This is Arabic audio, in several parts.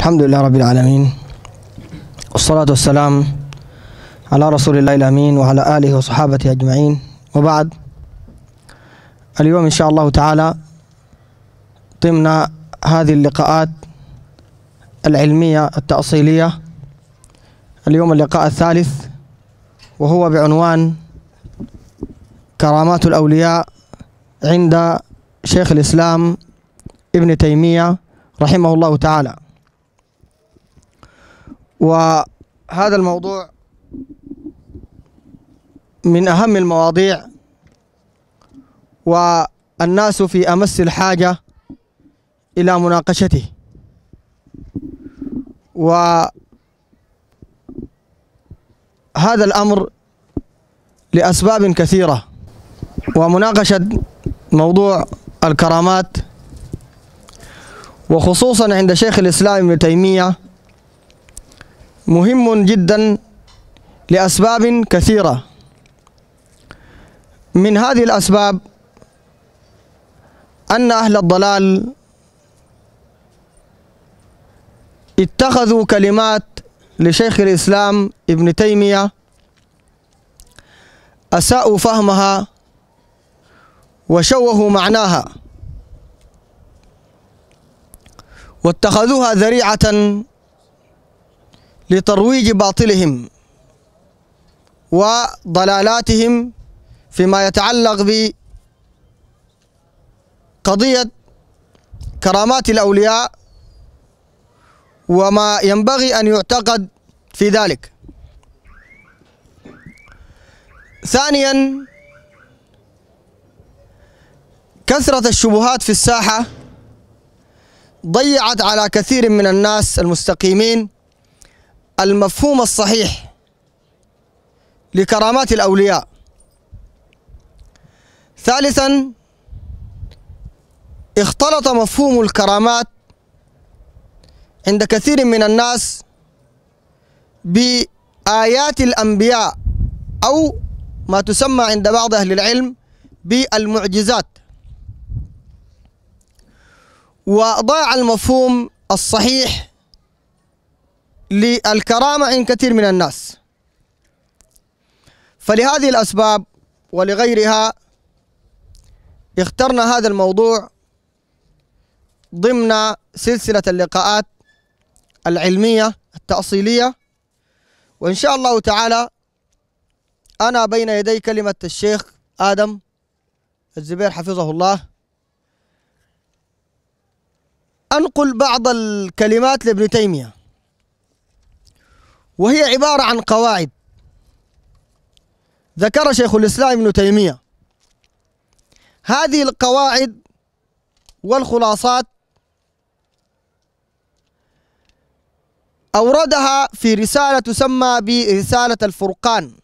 الحمد لله رب العالمين والصلاة والسلام على رسول الله الأمين وعلى آله وصحابته أجمعين وبعد اليوم إن شاء الله تعالى ضمن هذه اللقاءات العلمية التأصيلية اليوم اللقاء الثالث وهو بعنوان كرامات الأولياء عند شيخ الإسلام ابن تيمية رحمه الله تعالى وهذا الموضوع من أهم المواضيع والناس في أمس الحاجة إلى مناقشته وهذا الأمر لأسباب كثيرة ومناقشة موضوع الكرامات وخصوصا عند شيخ الإسلام ابن تيمية مهم جدا لأسباب كثيرة من هذه الأسباب أن أهل الضلال اتخذوا كلمات لشيخ الإسلام ابن تيمية أساءوا فهمها وشوهوا معناها واتخذوها ذريعة لترويج باطلهم وضلالاتهم فيما يتعلق بقضية كرامات الأولياء وما ينبغي أن يعتقد في ذلك ثانيا كثرة الشبهات في الساحة ضيعت على كثير من الناس المستقيمين المفهوم الصحيح لكرامات الأولياء ثالثا اختلط مفهوم الكرامات عند كثير من الناس بآيات الأنبياء أو ما تسمى عند بعض أهل العلم بالمعجزات وضاع المفهوم الصحيح للكرامة عند كثير من الناس فلهذه الأسباب ولغيرها اخترنا هذا الموضوع ضمن سلسلة اللقاءات العلمية التأصيلية وإن شاء الله تعالى أنا بين يدي كلمة الشيخ آدم الزبير حفظه الله أنقل بعض الكلمات لابن تيمية وهي عبارة عن قواعد ذكر شيخ الإسلام ابن تيمية هذه القواعد والخلاصات أوردها في رسالة تسمى برسالة الفرقان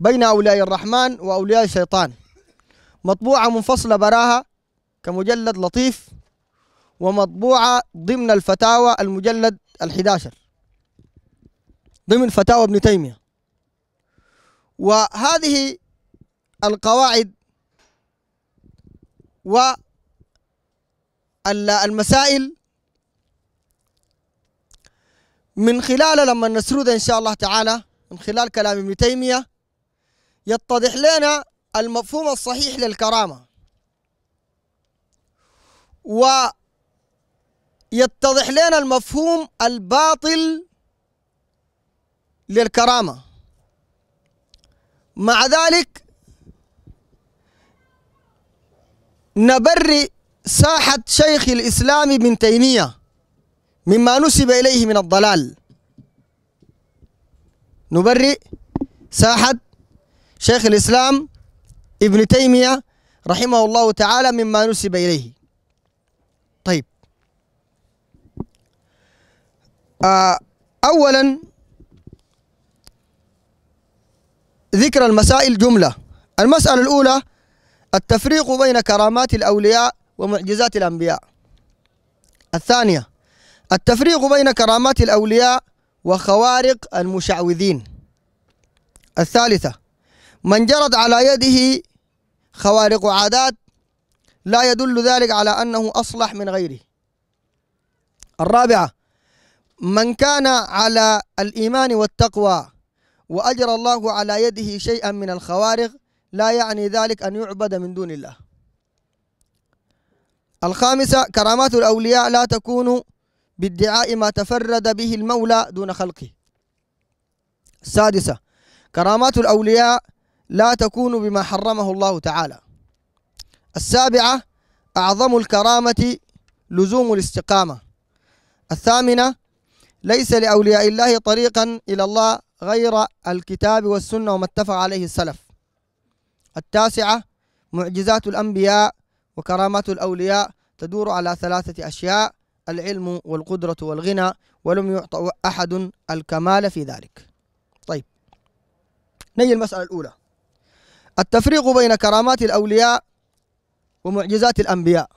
بين أولياء الرحمن وأولياء الشيطان مطبوعة منفصلة براها كمجلد لطيف ومطبوعة ضمن الفتاوى المجلد الحداشر ضمن فتاوى ابن تيمية وهذه القواعد والمسائل من خلال لما نسرد إن شاء الله تعالى من خلال كلام ابن تيمية يتضح لنا المفهوم الصحيح للكرامة ويتضح لنا المفهوم الباطل للكرامة مع ذلك نبرئ ساحة شيخ الإسلام ابن تيمية مما نسب إليه من الضلال نبرئ ساحة شيخ الإسلام ابن تيمية رحمه الله تعالى مما نسب إليه طيب آه أولاً ذكر المسائل جملة المسألة الأولى التفريق بين كرامات الأولياء ومعجزات الأنبياء الثانية التفريق بين كرامات الأولياء وخوارق المشعوذين الثالثة من جرت على يده خوارق عادات لا يدل ذلك على أنه أصلح من غيره الرابعة من كان على الإيمان والتقوى وأجرى الله على يده شيئا من الخوارق لا يعني ذلك أن يعبد من دون الله الخامسة كرامات الأولياء لا تكون بادعاء ما تفرد به المولى دون خلقه السادسة كرامات الأولياء لا تكون بما حرمه الله تعالى السابعة أعظم الكرامة لزوم الاستقامة الثامنة ليس لأولياء الله طريقا إلى الله غير الكتاب والسنة وما اتفق عليه السلف التاسعة معجزات الأنبياء وكرامات الأولياء تدور على ثلاثة أشياء العلم والقدرة والغنى ولم يعطى أحد الكمال في ذلك طيب نيجي المسألة الأولى التفريق بين كرامات الأولياء ومعجزات الأنبياء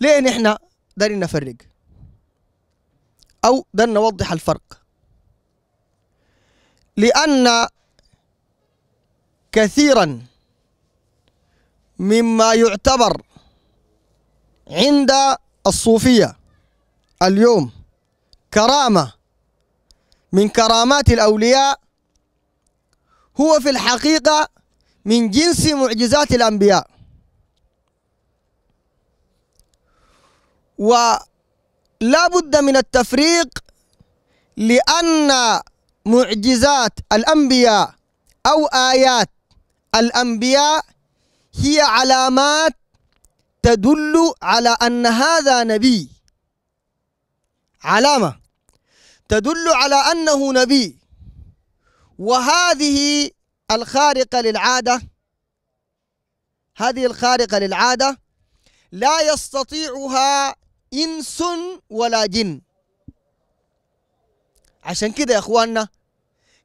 ليه نحن دارين نفرق أو دارين نوضح الفرق لأن كثيرا مما يعتبر عند الصوفية اليوم كرامة من كرامات الأولياء هو في الحقيقة من جنس معجزات الأنبياء ولا بد من التفريق لأن معجزات الأنبياء أو آيات الأنبياء هي علامات تدل على أن هذا نبي علامة تدل على أنه نبي وهذه الخارقة للعادة هذه الخارقة للعادة لا يستطيعها إنس ولا جن عشان كده يا أخواننا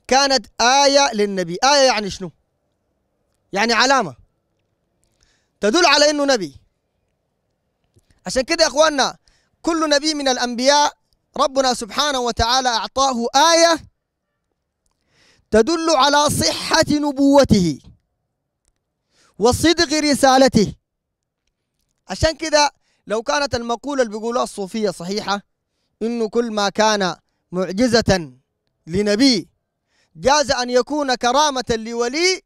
كانت آية للنبي آية يعني شنو؟ يعني علامة تدل على أنه نبي عشان كده يا أخواننا كل نبي من الأنبياء ربنا سبحانه وتعالى أعطاه آية تدل على صحة نبوته وصدق رسالته عشان كده لو كانت المقولة اللي بيقولوها الصوفية صحيحة إنه كل ما كان معجزة لنبي جاز أن يكون كرامة لولي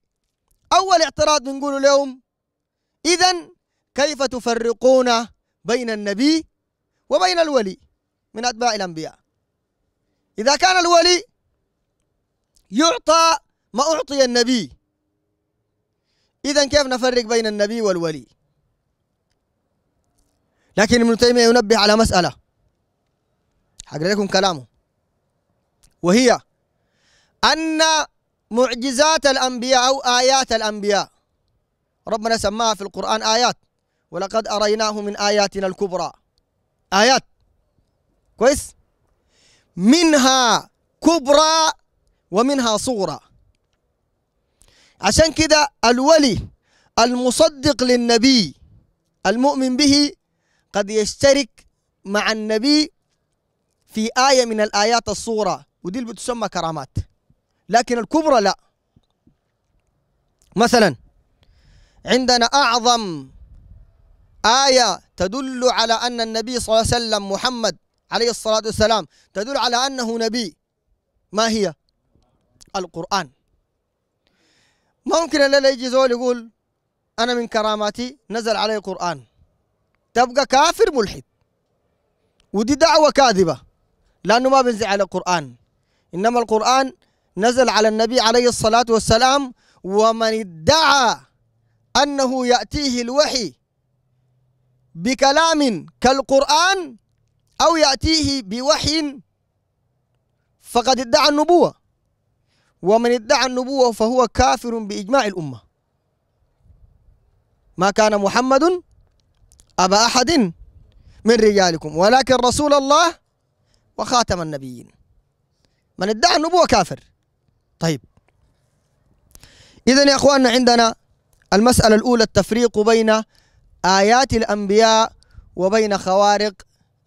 أول اعتراض نقول لهم إذا كيف تفرقون بين النبي وبين الولي من أتباع الأنبياء إذا كان الولي يعطى ما أعطي النبي إذا كيف نفرق بين النبي والولي لكن ابن تيمية ينبه على مسألة هقرأ لكم كلامه وهي أن معجزات الأنبياء أو آيات الأنبياء ربنا سماها في القرآن آيات ولقد أريناه من آياتنا الكبرى آيات كويس منها كبرى ومنها صغرى عشان كده الولي المصدق للنبي المؤمن به قد يشترك مع النبي في آية من الآيات الصغرى ودي اللي بتسمى كرامات لكن الكبرى لا مثلا عندنا أعظم آية تدل على أن النبي صلى الله عليه وسلم محمد عليه الصلاة والسلام تدل على أنه نبي ما هي القرآن ممكن اللي يجي زول يقول أنا من كراماتي نزل علي القرآن تبقى كافر ملحد ودي دعوة كاذبة لأنه ما بينزل على القرآن إنما القرآن نزل على النبي عليه الصلاة والسلام ومن ادعى أنه يأتيه الوحي بكلام كالقرآن أو يأتيه بوحي فقد ادعى النبوة ومن ادعى النبوة فهو كافر بإجماع الأمة ما كان محمد أبا أحد من رجالكم ولكن رسول الله وخاتم النبيين من ادعى النبوة كافر طيب إذا يا أخواننا عندنا المسألة الأولى التفريق بين آيات الأنبياء وبين خوارق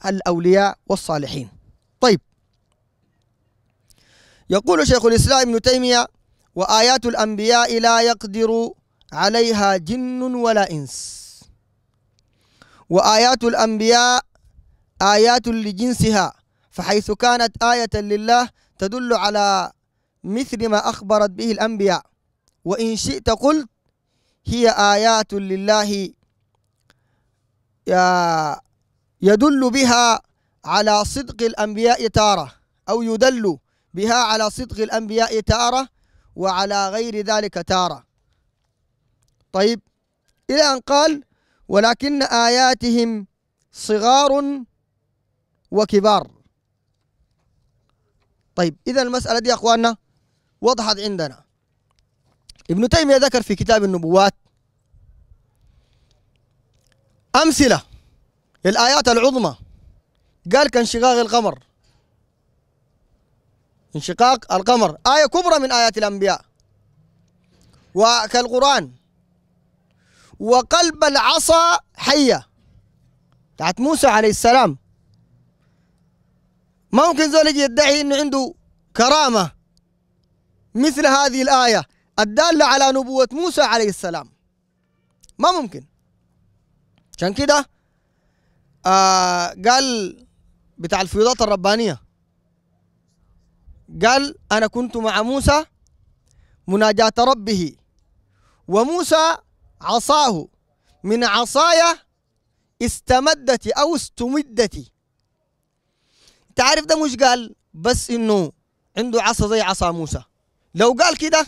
الأولياء والصالحين طيب يقول شيخ الإسلام ابن تيمية وآيات الأنبياء لا يقدر عليها جن ولا إنس وآيات الأنبياء آيات لجنسها فحيث كانت آية لله تدل على مثل ما أخبرت به الأنبياء وإن شئت قلت هي آيات لله آه، يدل بها على صدق الأنبياء تارة أو يدل بها على صدق الأنبياء تارة وعلى غير ذلك تارة طيب إلى أن قال ولكن آياتهم صغار وكبار طيب إذا المسألة دي يا أخواننا وضحت عندنا ابن تيمية ذكر في كتاب النبوات أمثلة الآيات العظمى قال كانشقاق القمر انشقاق القمر آية كبرى من آيات الأنبياء وكالقرآن وقلب العصا حية بتاعت موسى عليه السلام ممكن زول يجي يدعي انه عنده كرامه مثل هذه الآية الدالة على نبوة موسى عليه السلام ما ممكن عشان كده آه قال بتاع الفيضات الربانية قال أنا كنت مع موسى مناجاة ربه وموسى عصاه من عصايا استمدت أو استمدت تعرف ده مش قال بس إنه عنده عصا زي عصا موسى لو قال كده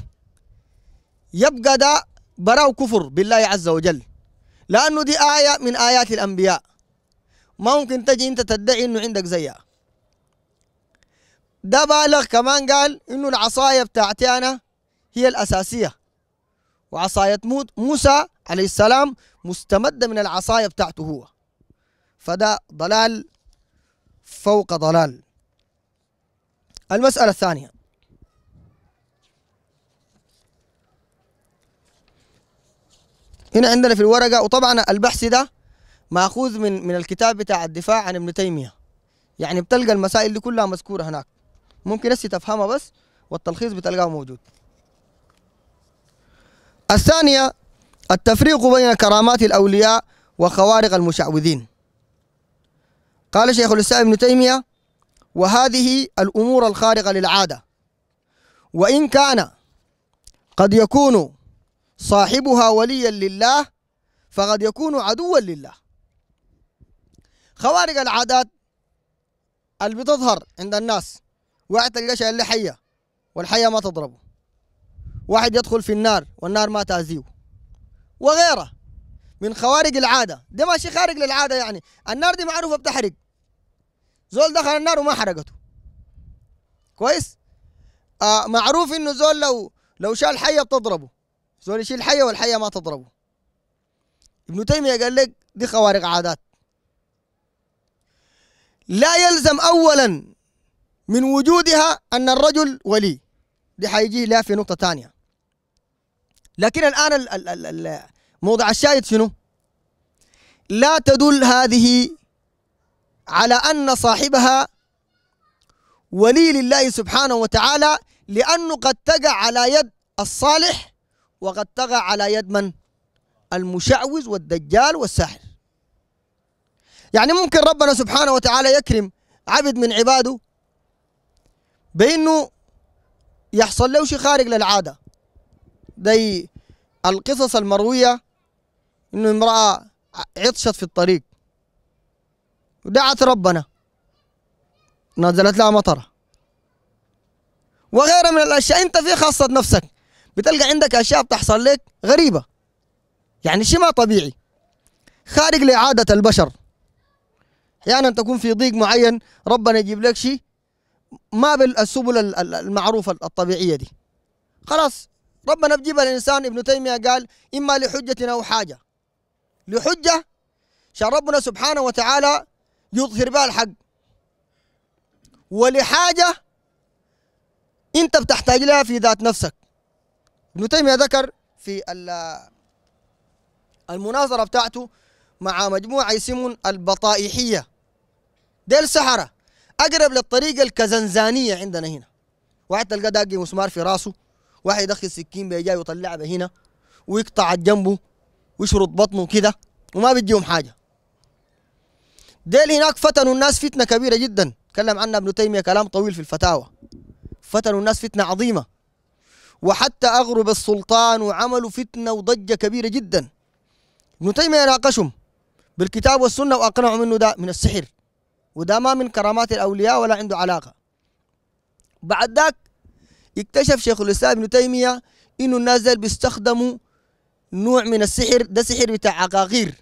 يبقى ده براء كفر بالله عز وجل لأنه دي آية من آيات الأنبياء ما ممكن تجي أنت تدعي أنه عندك زيها ده بالغ كمان قال أنه العصاية بتاعتي أنا هي الأساسية وعصاية موسى عليه السلام مستمدة من العصاية بتاعته هو فده ضلال فوق ضلال المسألة الثانية هنا عندنا في الورقة وطبعا البحث ده مأخوذ من من الكتاب بتاع الدفاع عن ابن تيمية يعني بتلقى المسائل دي كلها مذكورة هناك ممكن هسه تفهمها بس والتلخيص بتلقاه موجود الثانية التفريق بين كرامات الأولياء وخوارق المشعوذين قال شيخ الإسلام ابن تيمية وهذه الأمور الخارقة للعادة وإن كان قد يكون صاحبها وليا لله فقد يكون عدوا لله خوارق العادات اللي بتظهر عند الناس واحد تلقى اللي حيه والحيه ما تضربه واحد يدخل في النار والنار ما تأذيه وغيره من خوارق العادة ده ماشي خارج للعادة يعني النار دي معروفة بتحرق زول دخل النار وما حرقته كويس آه معروف انه زول لو لو شال حية بتضربه زول يشيل حية والحية ما تضربه ابن تيمية قال لك دي خوارق عادات لا يلزم أولا من وجودها أن الرجل ولي دي حيجي لها في نقطة ثانية لكن الآن موضع الشاهد شنو؟ لا تدل هذه على أن صاحبها ولي لله سبحانه وتعالى لأنه قد تقع على يد الصالح وقد طغى على يد من؟ المشعوذ والدجال والساحر يعني ممكن ربنا سبحانه وتعالى يكرم عبد من عباده بانه يحصل له شيء خارج للعاده زي القصص المرويه انه امراه عطشت في الطريق ودعت ربنا نزلت لها مطره وغيرها من الاشياء انت في خاصه نفسك بتلقى عندك اشياء بتحصل لك غريبه يعني شيء ما طبيعي خارج لعاده البشر احيانا يعني تكون في ضيق معين ربنا يجيب لك شيء ما بالسبل المعروفه الطبيعيه دي خلاص ربنا بجيب الانسان ابن تيميه قال اما لحجه او حاجه لحجه عشان ربنا سبحانه وتعالى يظهر بها الحق ولحاجه انت بتحتاج لها في ذات نفسك ابن تيمية ذكر في المناظرة بتاعته مع مجموعة اسمهم البطائحية ديل سحرة أقرب للطريقة الكزنزانية عندنا هنا واحد تلقى داقي مسمار في راسه واحد يدخل سكين بيجاي ويطلعها بهنا ويقطع جنبه ويشرط بطنه كده وما بيديهم حاجة ديل هناك فتنوا الناس فتنة كبيرة جدا تكلم عنها ابن تيمية كلام طويل في الفتاوى فتنوا الناس فتنة عظيمة وحتى أغرب السلطان وعملوا فتنة وضجة كبيرة جدا ابن تيمية ناقشهم بالكتاب والسنة وأقنعهم أنه ده من السحر وده ما من كرامات الأولياء ولا عنده علاقة بعد ذاك اكتشف شيخ الإسلام ابن تيمية إنه الناس ديل بيستخدموا نوع من السحر ده سحر بتاع عقاقير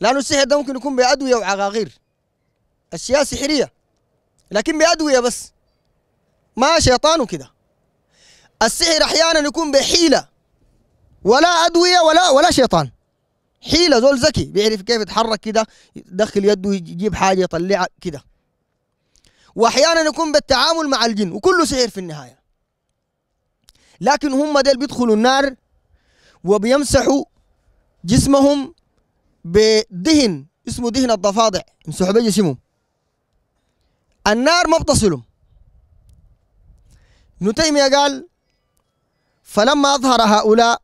لأنه السحر ده ممكن يكون بأدوية وعقاقير أشياء سحرية لكن بأدوية بس ما شيطانه كده السحر احيانا يكون بحيله ولا ادويه ولا ولا شيطان حيله زول ذكي بيعرف كيف يتحرك كده يدخل يده يجيب حاجه يطلعها كده واحيانا يكون بالتعامل مع الجن وكله سحر في النهايه لكن هم ديل بيدخلوا النار وبيمسحوا جسمهم بدهن اسمه دهن الضفادع يمسحوا بجسمهم النار ما بتصلهم ابن تيميه قال فلما أظهر هؤلاء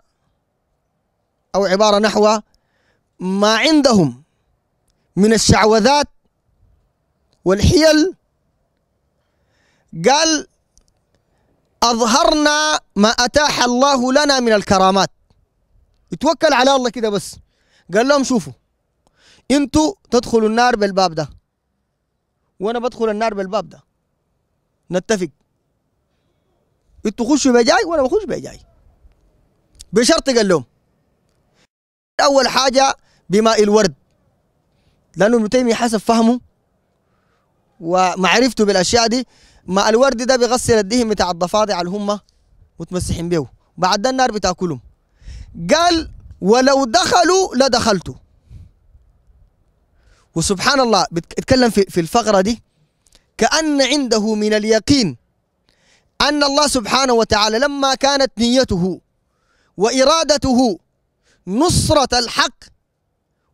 أو عبارة نحو ما عندهم من الشعوذات والحيل قال أظهرنا ما أتاح الله لنا من الكرامات يتوكل على الله كده بس قال لهم شوفوا انتوا تدخلوا النار بالباب ده وانا بدخل النار بالباب ده نتفق انتوا خشوا بجاي وانا بخش بجاي بشرط قال لهم اول حاجه بماء الورد لانه ابن تيميه حسب فهمه ومعرفته بالاشياء دي ماء الورد ده بيغسل الدهن بتاع الضفادع اللي هم متمسحين بيه بعد ده النار بتاكلهم قال ولو دخلوا لدخلتوا وسبحان الله بيتكلم في الفقره دي كان عنده من اليقين أن الله سبحانه وتعالى لما كانت نيته وإرادته نصرة الحق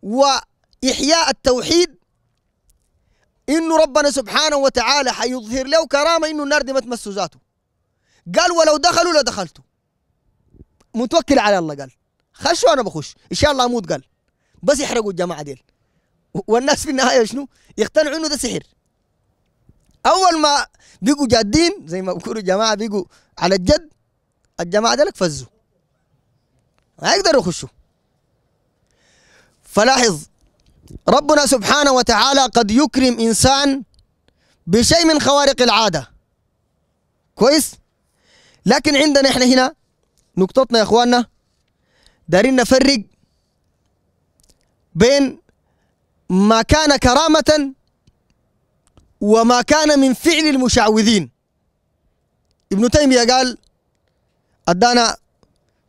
وإحياء التوحيد إنه ربنا سبحانه وتعالى حيظهر له كرامة إنه النار دي ما تمس ذاته قال ولو دخلوا لدخلتوا متوكل على الله قال خشوا أنا بخش إن شاء الله أموت قال بس يحرقوا الجماعة ديل والناس في النهاية شنو يقتنعوا إنه ده سحر اول ما بيجوا جادين زي ما بيقولوا جماعه بيجوا على الجد الجماعه لك فزوا ما يقدروا يخشوا فلاحظ ربنا سبحانه وتعالى قد يكرم انسان بشيء من خوارق العاده كويس لكن عندنا احنا هنا نقطتنا يا اخواننا دارين نفرق بين ما كان كرامة وما كان من فعل المشعوذين ابن تيمية قال أدانا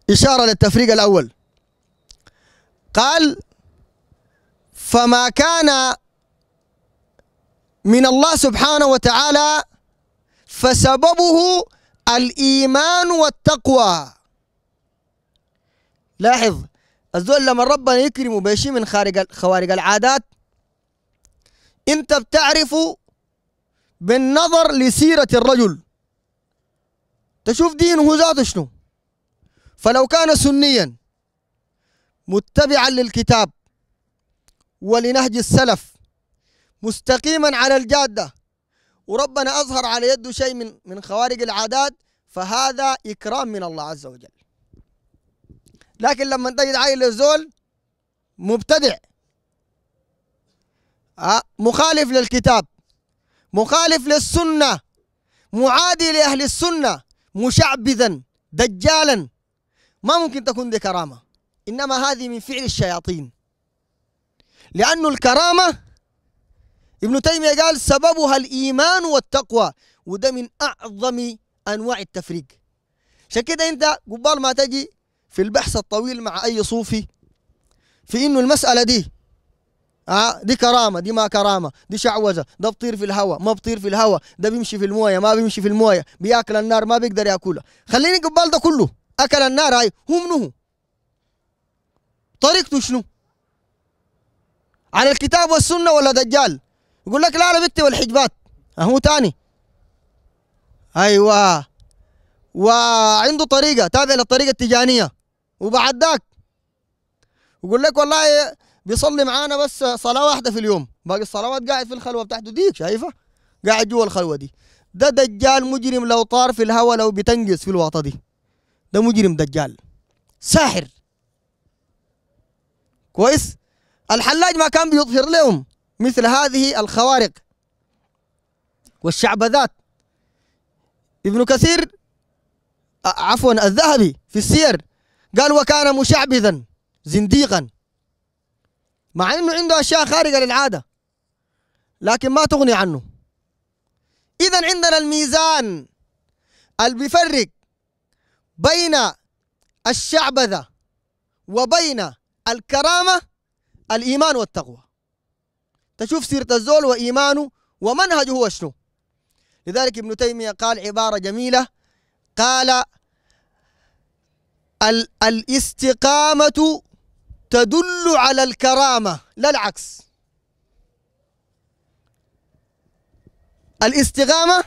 إشارة للتفريق الأول قال فما كان من الله سبحانه وتعالى فسببه الإيمان والتقوى لاحظ الزول لما ربنا يكرمه بشيء من خارج خوارج العادات انت بتعرفه بالنظر لسيرة الرجل تشوف دينه ذاته شنو فلو كان سنيا متبعا للكتاب ولنهج السلف مستقيما على الجادة وربنا أظهر على يده شيء من من خوارق العادات فهذا إكرام من الله عز وجل لكن لما تجد عائلة زول مبتدع آه، مخالف للكتاب مخالف للسنة معادي لأهل السنة مشعبذا دجالا ما ممكن تكون دي كرامة إنما هذه من فعل الشياطين لأن الكرامة ابن تيمية قال سببها الإيمان والتقوى وده من أعظم أنواع التفريق عشان كده أنت قبال ما تجي في البحث الطويل مع أي صوفي في إنه المسألة دي ها دي كرامه دي ما كرامه دي شعوذه ده بطير في الهواء ما بطير في الهواء ده بيمشي في المويه ما بيمشي في المويه بياكل النار ما بيقدر ياكلها خليني قبال ده كله اكل النار هاي هو منه طريقته شنو على الكتاب والسنه ولا دجال يقول لك لا لا بنتي والحجبات اهو تاني ايوه وعنده طريقه تابع للطريقه التجانيه وبعد ذاك يقول لك والله بيصلي معانا بس صلاه واحده في اليوم باقي الصلوات قاعد في الخلوه بتاعته ديك شايفه قاعد جوا الخلوه دي ده دجال مجرم لو طار في الهواء لو بتنقز في الواطه دي ده مجرم دجال ساحر كويس الحلاج ما كان بيظهر لهم مثل هذه الخوارق والشعبذات ابن كثير عفوا الذهبي في السير قال وكان مشعبذا زنديقا مع انه عنده اشياء خارجه للعاده لكن ما تغني عنه اذا عندنا الميزان اللي بيفرق بين الشعبذه وبين الكرامه الايمان والتقوى تشوف سيره الزول وايمانه ومنهجه هو شنو لذلك ابن تيميه قال عباره جميله قال الاستقامه تدل على الكرامة لا العكس الاستغامة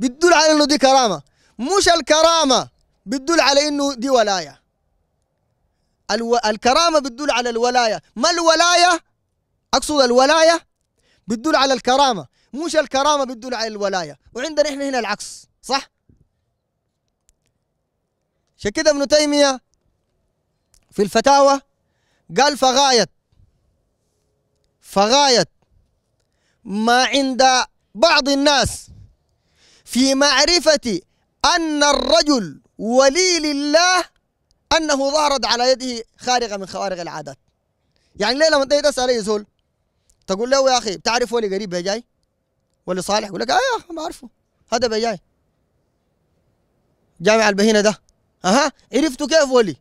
بتدل على انه دي كرامة مش الكرامة بتدل على انه دي ولاية الو... الكرامة بتدل على الولاية ما الولاية اقصد الولاية بتدل على الكرامة مش الكرامة بتدل على الولاية وعندنا احنا هنا العكس صح عشان ابن تيمية في الفتاوى قال فغاية فغاية ما عند بعض الناس في معرفة أن الرجل ولي لله أنه ظهرت على يده خارقة من خوارق العادات يعني ليه لما تيجي تسأل أي زول تقول له يا أخي بتعرف ولي قريب بيجاي ولي صالح يقول لك آه ما أعرفه هذا بيجاي جامع البهينة ده أها عرفته كيف ولي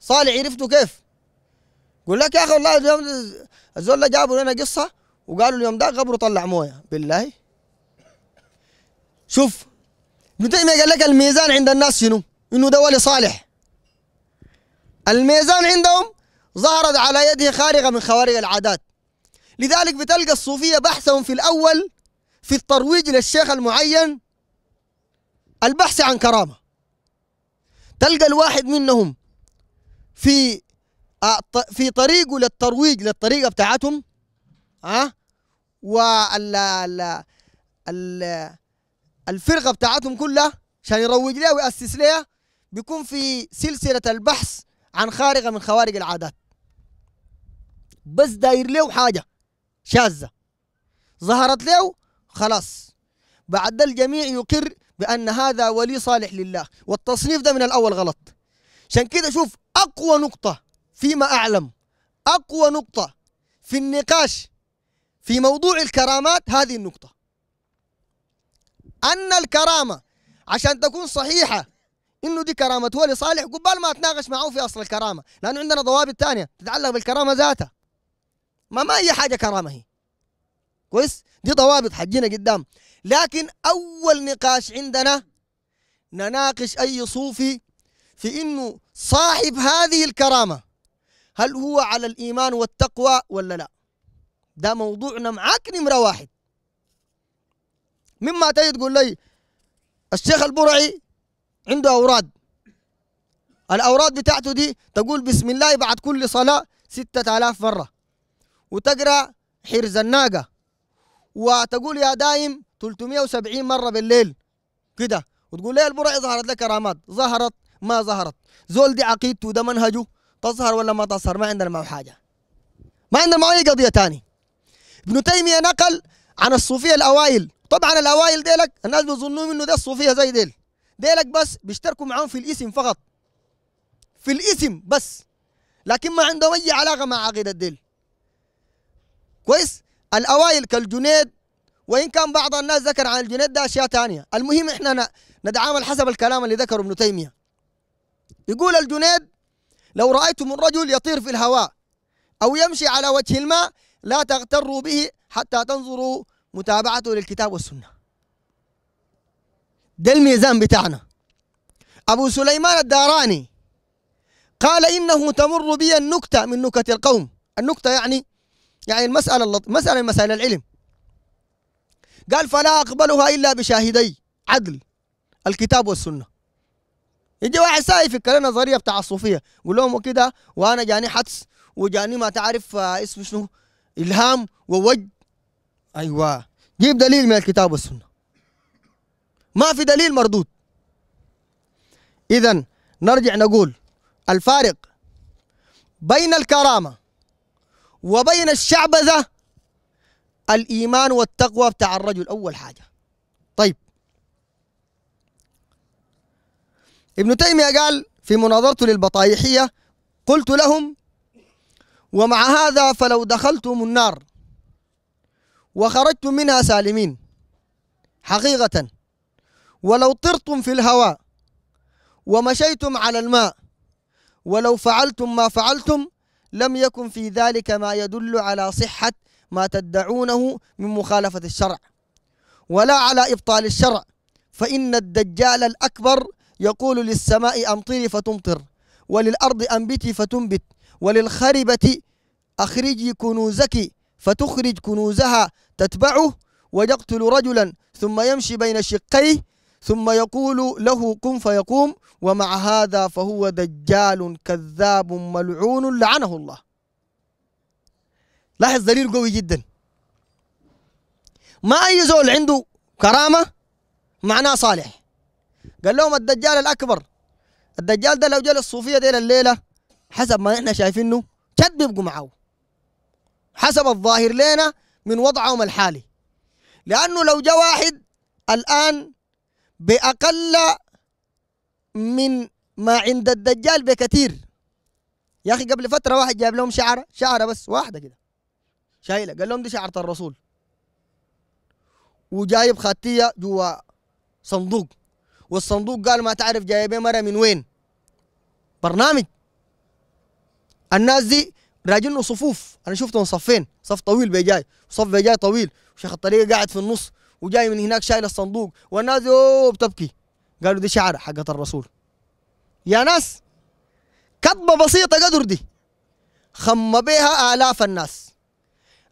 صالح عرفته كيف يقول لك يا اخي والله اليوم الزول جابوا لنا قصه وقالوا اليوم ده قبره طلع مويه بالله شوف ابن تيميه قال لك الميزان عند الناس شنو؟ انه ده ولي صالح الميزان عندهم ظهرت على يده خارقه من خوارق العادات لذلك بتلقى الصوفيه بحثهم في الاول في الترويج للشيخ المعين البحث عن كرامه تلقى الواحد منهم في آه، في طريقه للترويج للطريقه بتاعتهم ها آه، وال الفرقه بتاعتهم كلها عشان يروج لها ويأسس لها بيكون في سلسله البحث عن خارقه من خوارق العادات بس داير له حاجه شاذه ظهرت له خلاص بعد ده الجميع يقر بأن هذا ولي صالح لله والتصنيف ده من الأول غلط عشان كده شوف أقوى نقطة فيما أعلم أقوى نقطة في النقاش في موضوع الكرامات هذه النقطة أن الكرامة عشان تكون صحيحة إنه دي كرامة ولي صالح قبال ما أتناقش معه في أصل الكرامة لأنه عندنا ضوابط ثانية تتعلق بالكرامة ذاتها ما ما أي حاجة كرامة هي كويس دي ضوابط حجينا قدام لكن أول نقاش عندنا نناقش أي صوفي في إنه صاحب هذه الكرامة هل هو على الإيمان والتقوى ولا لا ده موضوعنا معاك نمرة واحد مما تجي تقول لي الشيخ البرعي عنده أوراد الأوراد بتاعته دي تقول بسم الله بعد كل صلاة ستة آلاف مرة وتقرأ حرز الناقة وتقول يا دايم 370 مرة بالليل كده وتقول لي البرعي ظهرت لك كرامات ظهرت ما ظهرت زول دي عقيدته ده منهجه تظهر ولا ما تظهر ما عندنا معه حاجه ما عندنا معه اي قضيه ثاني ابن تيميه نقل عن الصوفيه الاوائل طبعا الاوائل ديلك الناس بيظنوا انه ده الصوفيه زي ديل ديلك بس بيشتركوا معاهم في الاسم فقط في الاسم بس لكن ما عندهم اي علاقه مع عقيده ديل كويس الاوائل كالجنيد وان كان بعض الناس ذكر عن الجنيد ده اشياء ثانيه المهم احنا ندعم حسب الكلام اللي ذكره ابن تيميه يقول الجنيد لو رأيتم الرجل يطير في الهواء أو يمشي على وجه الماء لا تغتروا به حتى تنظروا متابعته للكتاب والسنة ده الميزان بتاعنا أبو سليمان الداراني قال إنه تمر بي النكتة من نكت القوم النكتة يعني يعني المسألة اللط... مسألة مسائل العلم قال فلا أقبلها إلا بشاهدي عدل الكتاب والسنة يجي واحد في الكلام نظريه بتاع الصوفيه قول لهم كده وانا جاني حدس وجاني ما تعرف آه، اسمه شنو الهام ووجد ايوه جيب دليل من الكتاب والسنه ما في دليل مردود اذا نرجع نقول الفارق بين الكرامه وبين الشعبذه الايمان والتقوى بتاع الرجل اول حاجه ابن تيمية قال في مناظرته للبطايحية قلت لهم ومع هذا فلو دخلتم النار وخرجتم منها سالمين حقيقة ولو طرتم في الهواء ومشيتم على الماء ولو فعلتم ما فعلتم لم يكن في ذلك ما يدل على صحة ما تدعونه من مخالفة الشرع ولا على إبطال الشرع فإن الدجال الأكبر يقول للسماء أمطري فتمطر وللأرض أنبتي فتنبت وللخربة أخرجي كنوزك فتخرج كنوزها تتبعه ويقتل رجلا ثم يمشي بين شقيه ثم يقول له كن فيقوم ومع هذا فهو دجال كذاب ملعون لعنه الله لاحظ دليل قوي جدا ما أي زول عنده كرامة معناه صالح قال لهم الدجال الاكبر الدجال ده لو جاء للصوفيه ديل الليله حسب ما احنا شايفينه شد بيبقوا معاه حسب الظاهر لنا من وضعهم الحالي لانه لو جاء واحد الان باقل من ما عند الدجال بكثير يا اخي قبل فتره واحد جاب لهم شعره شعره بس واحده كده شايله قال لهم دي شعره الرسول وجايب خاتيه جوا صندوق والصندوق قال ما تعرف جايبه مرة من وين برنامج الناس دي راجلنا صفوف انا شفتهم صفين صف طويل بيجاي وصف بيجاي طويل وشيخ الطريقه قاعد في النص وجاي من هناك شايل الصندوق والناس اوه بتبكي قالوا دي شعر حقة الرسول يا ناس كذبه بسيطه قدر دي خم بها الاف الناس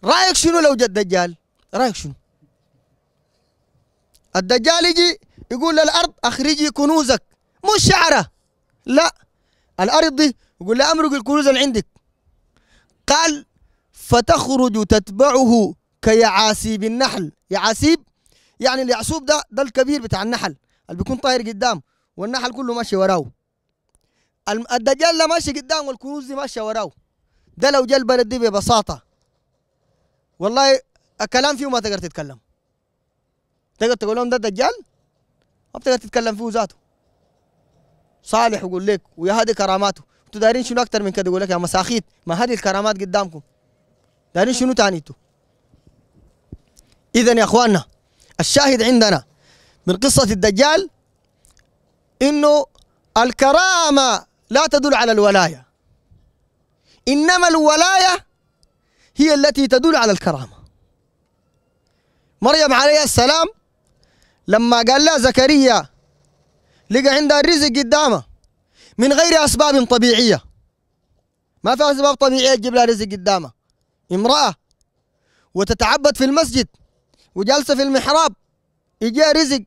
رايك شنو لو جد الدجال رايك شنو الدجال يجي يقول للأرض أخرجي كنوزك مش شعره لا الأرض دي يقول لها أمرق الكنوز اللي عندك قال فتخرج تتبعه كيعاسيب النحل يعاسيب يعني اليعسوب ده ده الكبير بتاع النحل اللي بيكون طاير قدام والنحل كله ماشي وراه الدجال ده ماشي قدام والكنوز دي ماشيه وراه ده لو جا البلد دي ببساطه والله الكلام فيه ما تقدر تتكلم تقدر تقول لهم ده دجال ما بتقدر تتكلم فيه ذاته صالح يقول لك ويا هذه كراماته انتوا دايرين شنو اكثر من كده يقول لك يا مساخيت ما هذه الكرامات قدامكم دايرين شنو ثاني انتوا اذا يا اخواننا الشاهد عندنا من قصه الدجال انه الكرامه لا تدل على الولايه انما الولايه هي التي تدل على الكرامه مريم عليه السلام لما قال لها زكريا لقى عندها الرزق قدامها من غير أسباب طبيعية ما في أسباب طبيعية تجيب لها رزق قدامها امرأة وتتعبد في المسجد وجالسة في المحراب يجي رزق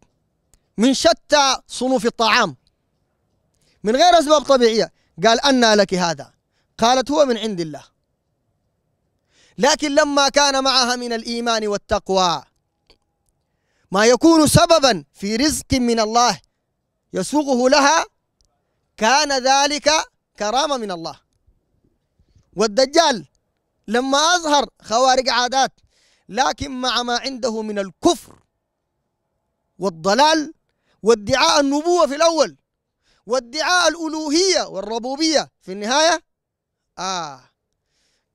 من شتى صنوف الطعام من غير أسباب طبيعية قال أنى لك هذا قالت هو من عند الله لكن لما كان معها من الإيمان والتقوى ما يكون سببا في رزق من الله يسوقه لها كان ذلك كرامة من الله والدجال لما أظهر خوارق عادات لكن مع ما عنده من الكفر والضلال وادعاء النبوة في الأول وادعاء الألوهية والربوبية في النهاية آه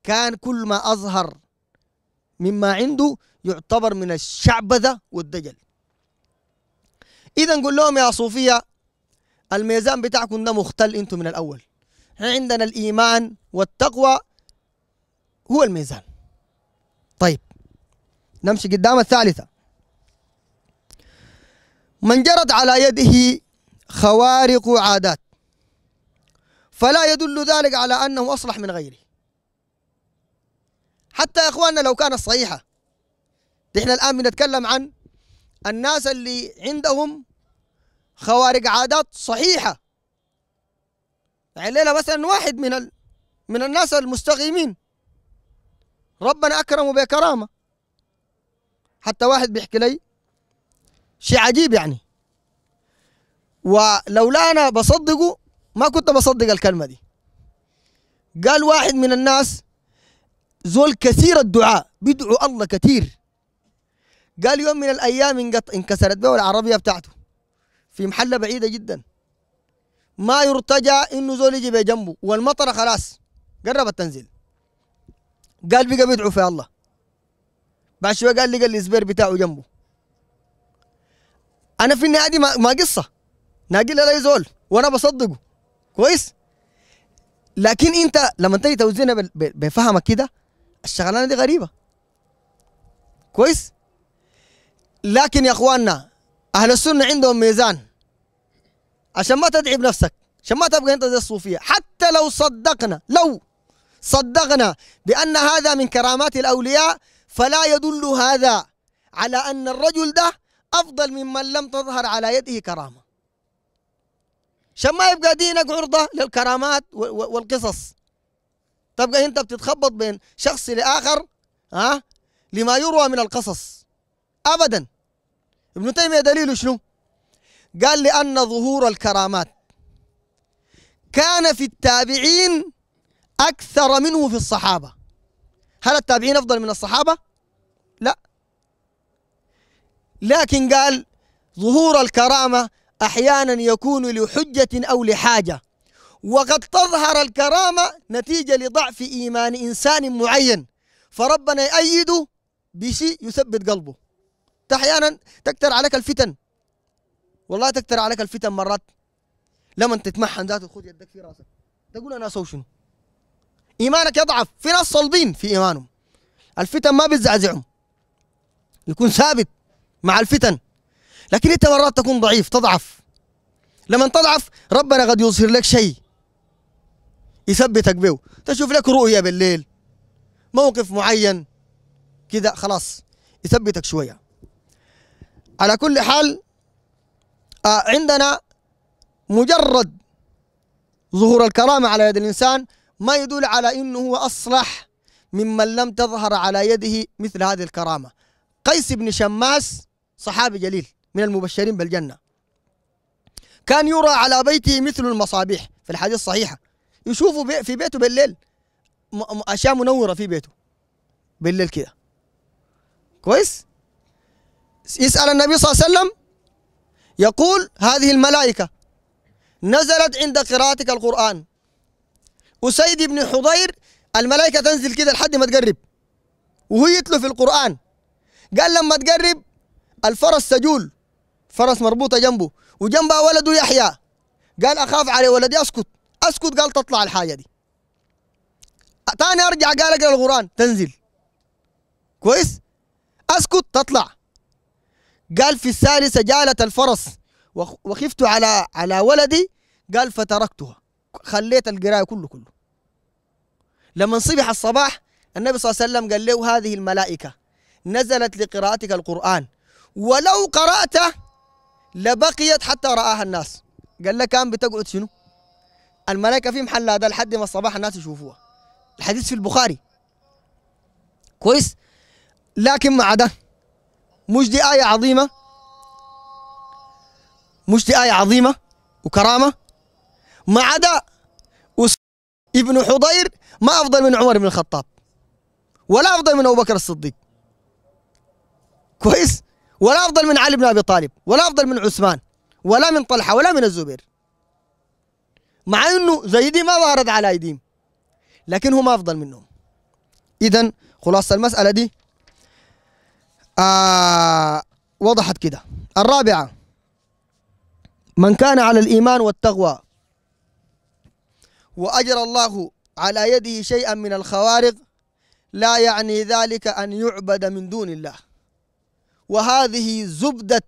كان كل ما أظهر مما عنده يعتبر من الشعبذة والدجل إذا نقول لهم يا صوفية الميزان بتاعكم ده مختل أنتم من الأول عندنا الإيمان والتقوى هو الميزان طيب نمشي قدام الثالثة من جرت على يده خوارق عادات فلا يدل ذلك على أنه أصلح من غيره حتى يا إخواننا لو كانت صحيحة نحن الآن بنتكلم عن الناس اللي عندهم خوارق عادات صحيحة يعني ليلة مثلا واحد من ال... من الناس المستقيمين ربنا أكرمه بكرامة حتى واحد بيحكي لي شيء عجيب يعني ولولا أنا بصدقه ما كنت بصدق الكلمة دي قال واحد من الناس زول كثير الدعاء بيدعو الله كثير قال يوم من الايام انكسرت به العربيه بتاعته في محله بعيده جدا ما يرتجى انه زول يجي بجنبه والمطره خلاص قربت تنزل قال بقى بيدعو في الله بعد شويه قال لقى الاسبير بتاعه جنبه انا في النهايه دي ما قصه ناقلها لي زول وانا بصدقه كويس لكن انت لما تيجي توزنها بفهمك كده الشغلانه دي غريبه كويس لكن يا اخواننا اهل السنه عندهم ميزان عشان ما تتعب نفسك عشان ما تبقى انت زي الصوفيه حتى لو صدقنا لو صدقنا بان هذا من كرامات الاولياء فلا يدل هذا على ان الرجل ده افضل ممن لم تظهر على يده كرامه عشان ما يبقى دينك عرضه للكرامات والقصص تبقى انت بتتخبط بين شخص لاخر ها لما يروى من القصص ابدا ابن تيمية دليله شنو قال لأن ظهور الكرامات كان في التابعين أكثر منه في الصحابة هل التابعين أفضل من الصحابة؟ لا لكن قال ظهور الكرامة أحيانا يكون لحجة أو لحاجة وقد تظهر الكرامة نتيجة لضعف إيمان إنسان معين فربنا يأيده بشيء يثبت قلبه احيانا تكتر عليك الفتن والله تكتر عليك الفتن مرات لما تتمحن ذاته خذ يدك في راسك تقول انا اسوي شنو ايمانك يضعف في ناس صلبين في ايمانهم الفتن ما بتزعزعهم يكون ثابت مع الفتن لكن انت مرات تكون ضعيف تضعف لما تضعف ربنا قد يظهر لك شيء يثبتك به تشوف لك رؤية بالليل موقف معين كده خلاص يثبتك شوية على كل حال آه، عندنا مجرد ظهور الكرامة على يد الإنسان ما يدل على أنه هو أصلح ممن لم تظهر على يده مثل هذه الكرامة قيس بن شماس صحابي جليل من المبشرين بالجنة كان يرى على بيته مثل المصابيح في الحديث الصحيحة يشوفوا بي في بيته بالليل أشياء منورة في بيته بالليل كده كويس يسأل النبي صلى الله عليه وسلم يقول هذه الملائكة نزلت عند قراءتك القرآن أسيد بن حضير الملائكة تنزل كده لحد ما تقرب وهو يتلو في القرآن قال لما تقرب الفرس سجول فرس مربوطة جنبه وجنبها ولده يحيى قال أخاف عليه ولدي أسكت أسكت قال تطلع الحاجة دي تاني أرجع قال أقرأ القرآن تنزل كويس أسكت تطلع قال في الثالثة جالت الفرس وخفت على على ولدي قال فتركتها خليت القراية كله كله لما صبح الصباح النبي صلى الله عليه وسلم قال له هذه الملائكة نزلت لقراءتك القرآن ولو قرأته لبقيت حتى رآها الناس قال لك كان بتقعد شنو الملائكة في محل هذا لحد ما الصباح الناس يشوفوها الحديث في البخاري كويس لكن مع ده مش دي آية عظيمة مش دي آية عظيمة وكرامة ما عدا ابن حضير ما أفضل من عمر بن الخطاب ولا أفضل من أبو بكر الصديق كويس ولا أفضل من علي بن أبي طالب ولا أفضل من عثمان ولا من طلحة ولا من الزبير مع أنه زيدي ما ظهرت على أيديهم لكن هم أفضل منهم إذا خلاصة المسألة دي آه، وضحت كده الرابعة من كان على الإيمان والتقوى وأجر الله على يده شيئا من الخوارق لا يعني ذلك أن يعبد من دون الله وهذه زبدة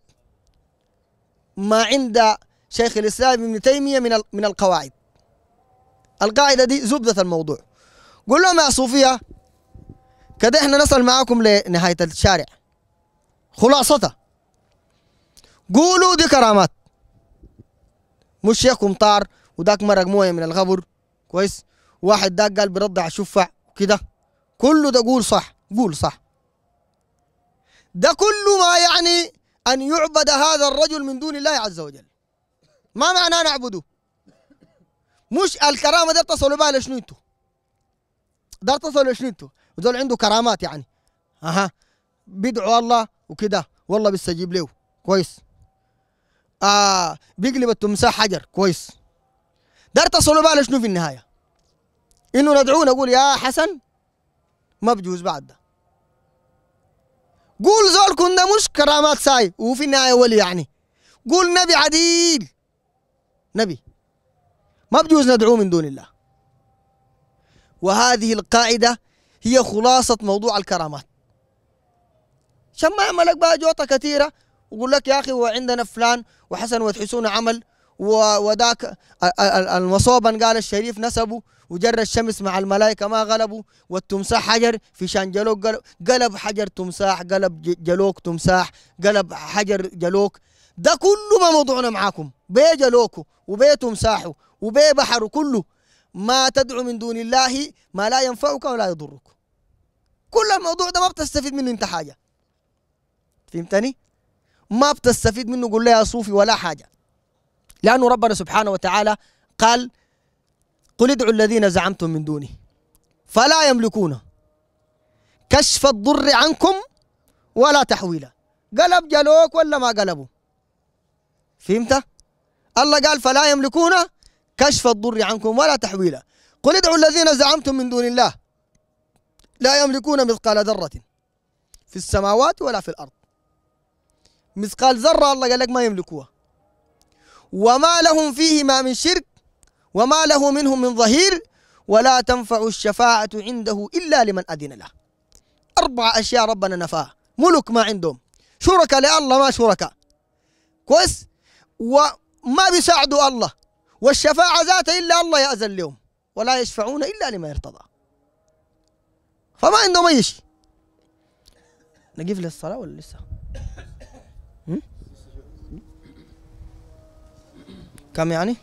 ما عند شيخ الإسلام ابن تيمية من من القواعد القاعدة دي زبدة الموضوع قول لهم يا صوفية كده احنا نصل معاكم لنهاية الشارع خلاصتها قولوا دي كرامات مش ياكم طار وداك مرق مويه من الغبر كويس واحد داك قال بيرضع شفع كده كله ده قول صح قول صح ده كل ما يعني أن يعبد هذا الرجل من دون الله عز وجل ما معنى نعبده مش الكرامة دي اتصلوا بها لشنو انتوا ده اتصلوا لشنو انتوا عنده كرامات يعني اها بيدعوا الله وكده والله بيستجيب له كويس آه بيقلب التمساح حجر كويس دار تصلوا بقى شنو في النهايه انه ندعوه نقول يا حسن ما بجوز بعد ده قول زول كنا مش كرامات ساي وفي النهايه ولي يعني قول نبي عديل نبي ما بجوز ندعوه من دون الله وهذه القاعده هي خلاصه موضوع الكرامات عشان ما يعملك بقى جوطه كثيره ويقول لك يا اخي وعندنا فلان وحسن وتحسون عمل وذاك المصوبا قال الشريف نسبه وجر الشمس مع الملائكة ما غلبوا والتمساح حجر في شان جلوك قلب, قلب حجر تمساح قلب جلوك تمساح قلب حجر جلوك ده كله ما موضوعنا معاكم بيه جلوكو وبيه تمساحو وبيه بحرو كله ما تدعو من دون الله ما لا ينفعك ولا يضرك كل الموضوع ده ما بتستفيد منه انت حاجه فهمتني ما بتستفيد منه قول له يا صوفي ولا حاجة لأنه ربنا سبحانه وتعالى قال قل ادعوا الذين زعمتم من دونه فلا يملكون كشف الضر عنكم ولا تحويلا قلب جلوك ولا ما قلبوا فهمت الله قال فلا يملكون كشف الضر عنكم ولا تحويلا قل ادعوا الذين زعمتم من دون الله لا يملكون مثقال ذرة في السماوات ولا في الأرض مثقال ذرة الله قال لك ما يملكوها وما لهم فيهما من شرك وما له منهم من ظهير ولا تنفع الشفاعة عنده إلا لمن أذن له أربع أشياء ربنا نفاها ملك ما عندهم شركاء لله ما شركاء كويس وما بيساعدوا الله والشفاعة ذات إلا الله يأذن لهم ولا يشفعون إلا لما يرتضى فما عندهم أي شيء نقف للصلاة ولا لسه؟ كم يعني؟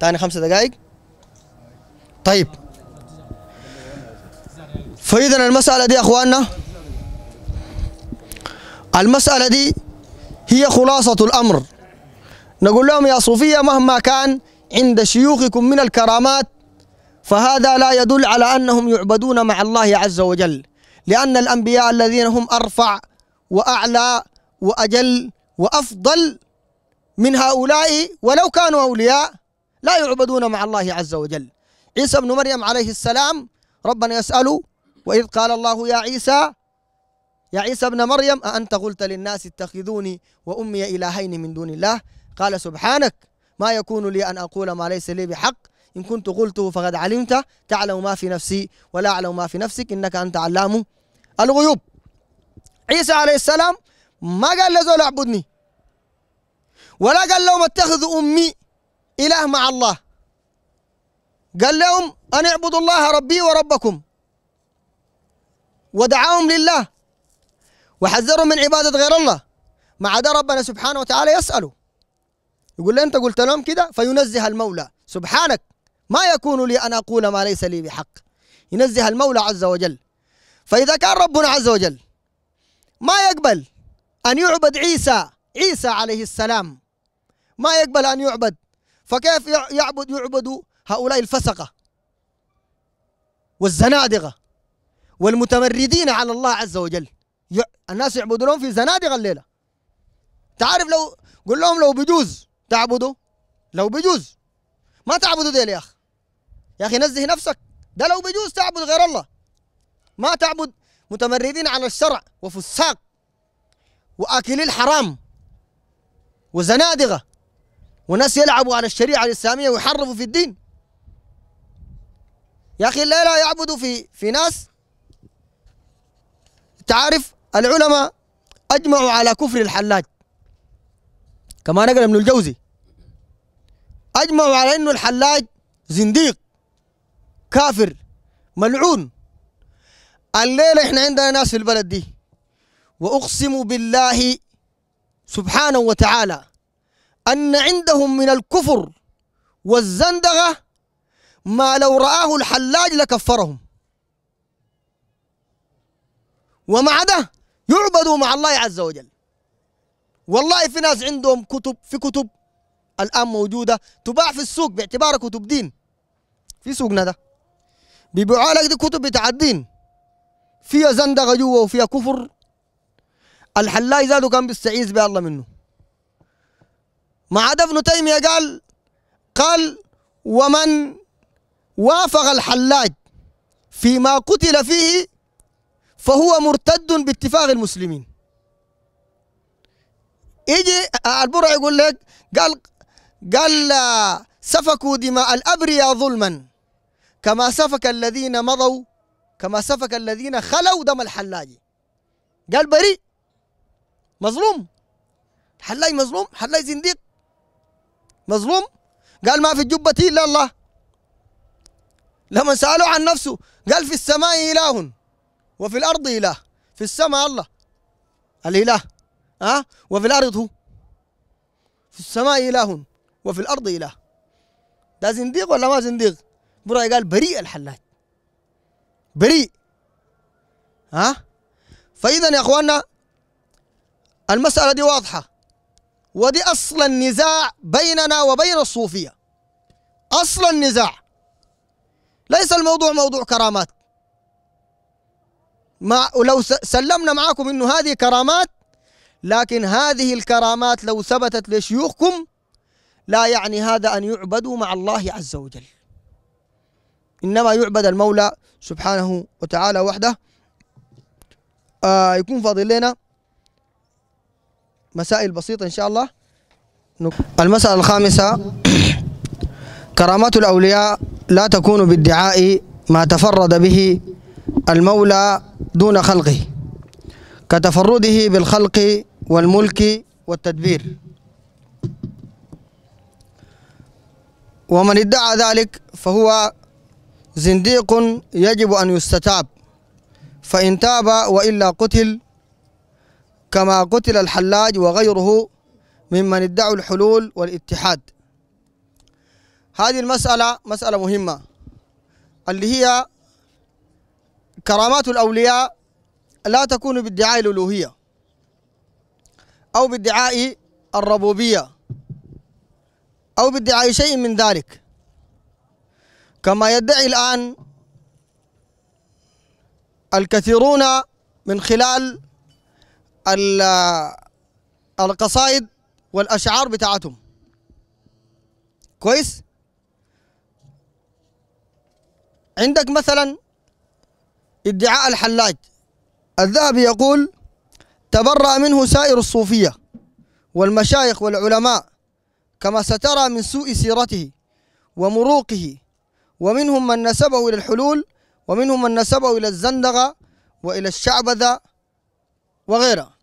تاني خمسة دقائق طيب فإذا المسألة دي يا أخواننا المسألة دي هي خلاصة الأمر نقول لهم يا صوفية مهما كان عند شيوخكم من الكرامات فهذا لا يدل على أنهم يعبدون مع الله عز وجل لأن الأنبياء الذين هم أرفع وأعلى وأجل وأفضل من هؤلاء ولو كانوا أولياء لا يعبدون مع الله عز وجل عيسى بن مريم عليه السلام ربنا يسأله وإذ قال الله يا عيسى يا عيسى ابن مريم أأنت قلت للناس اتخذوني وأمي إلهين من دون الله قال سبحانك ما يكون لي أن أقول ما ليس لي بحق إن كنت قلته فقد علمت تعلم ما في نفسي ولا أعلم ما في نفسك إنك أنت علام الغيوب عيسى عليه السلام ما قال لزول اعبدني ولا قال لهم اتخذوا أمي إله مع الله قال لهم أن اعبدوا الله ربي وربكم ودعاهم لله وحذرهم من عبادة غير الله مع ده ربنا سبحانه وتعالى يسأله يقول له أنت قلت لهم كده فينزه المولى سبحانك ما يكون لي أن أقول ما ليس لي بحق ينزه المولى عز وجل فإذا كان ربنا عز وجل ما يقبل أن يعبد عيسى عيسى عليه السلام ما يقبل أن يعبد فكيف يعبد يعبد هؤلاء الفسقة والزنادقة والمتمردين على الله عز وجل الناس يعبدون في زنادقة الليلة تعرف لو قل لهم لو بجوز تعبدوا لو بجوز ما تعبدوا ذيل يا أخي يا أخي نزه نفسك ده لو بيجوز تعبد غير الله ما تعبد متمردين على الشرع وفساق وآكلي الحرام وزنادقة وناس يلعبوا على الشريعة الإسلامية ويحرفوا في الدين يا أخي لا يعبدوا في في ناس تعرف العلماء أجمعوا على كفر الحلاج كما نقل ابن الجوزي أجمعوا على أنه الحلاج زنديق كافر ملعون الليلة احنا عندنا ناس في البلد دي وأقسم بالله سبحانه وتعالى أن عندهم من الكفر والزندغة ما لو رآه الحلاج لكفرهم ومع ده يعبدوا مع الله عز وجل والله في ناس عندهم كتب في كتب الآن موجودة تباع في السوق باعتبارها كتب دين في سوقنا ده بيبيعوا لك دي كتب بتعدين فيها زندقة جوا وفيها كفر الحلاج ذاته كان بيستعيذ بالله منه مع ده ابن تيمية قال قال ومن وافق الحلاج فيما قتل فيه فهو مرتد باتفاق المسلمين يجي البرع يقول لك قال قال سفكوا دماء الأبرياء ظلما كما سفك الذين مضوا كما سفك الذين خلوا دم الحلاج قال بريء مظلوم حلاج مظلوم حلاج زنديق مظلوم قال ما في الجبة إلا الله لما سألوه عن نفسه قال في السماء إله وفي الأرض إله في السماء الله الإله ها أه؟ وفي الأرض هو في السماء إله وفي الأرض إله ده زنديق ولا ما زنديق؟ برأي قال بريء الحلاج بريء ها فإذا يا أخواننا المسألة دي واضحة ودي أصل النزاع بيننا وبين الصوفية أصل النزاع ليس الموضوع موضوع كرامات ما ولو سلمنا معاكم انه هذه كرامات لكن هذه الكرامات لو ثبتت لشيوخكم لا يعني هذا ان يعبدوا مع الله عز وجل إنما يعبد المولى سبحانه وتعالى وحده آه يكون فاضل لنا مسائل بسيطة إن شاء الله المسألة الخامسة كرامات الأولياء لا تكون بادعاء ما تفرد به المولى دون خلقه كتفرده بالخلق والملك والتدبير ومن ادعى ذلك فهو زنديق يجب أن يستتاب فإن تاب وإلا قتل كما قتل الحلاج وغيره ممن ادعوا الحلول والاتحاد هذه المسألة مسألة مهمة اللي هي كرامات الأولياء لا تكون بادعاء الألوهية أو بادعاء الربوبية أو بادعاء شيء من ذلك كما يدعي الآن الكثيرون من خلال القصائد والأشعار بتاعتهم كويس عندك مثلا ادعاء الحلاج الذهبي يقول تبرأ منه سائر الصوفية والمشايخ والعلماء كما سترى من سوء سيرته ومروقه ومنهم من نسبه إلى الحلول ومنهم من نسبه إلى الزندقة وإلى الشعبذة وغيرها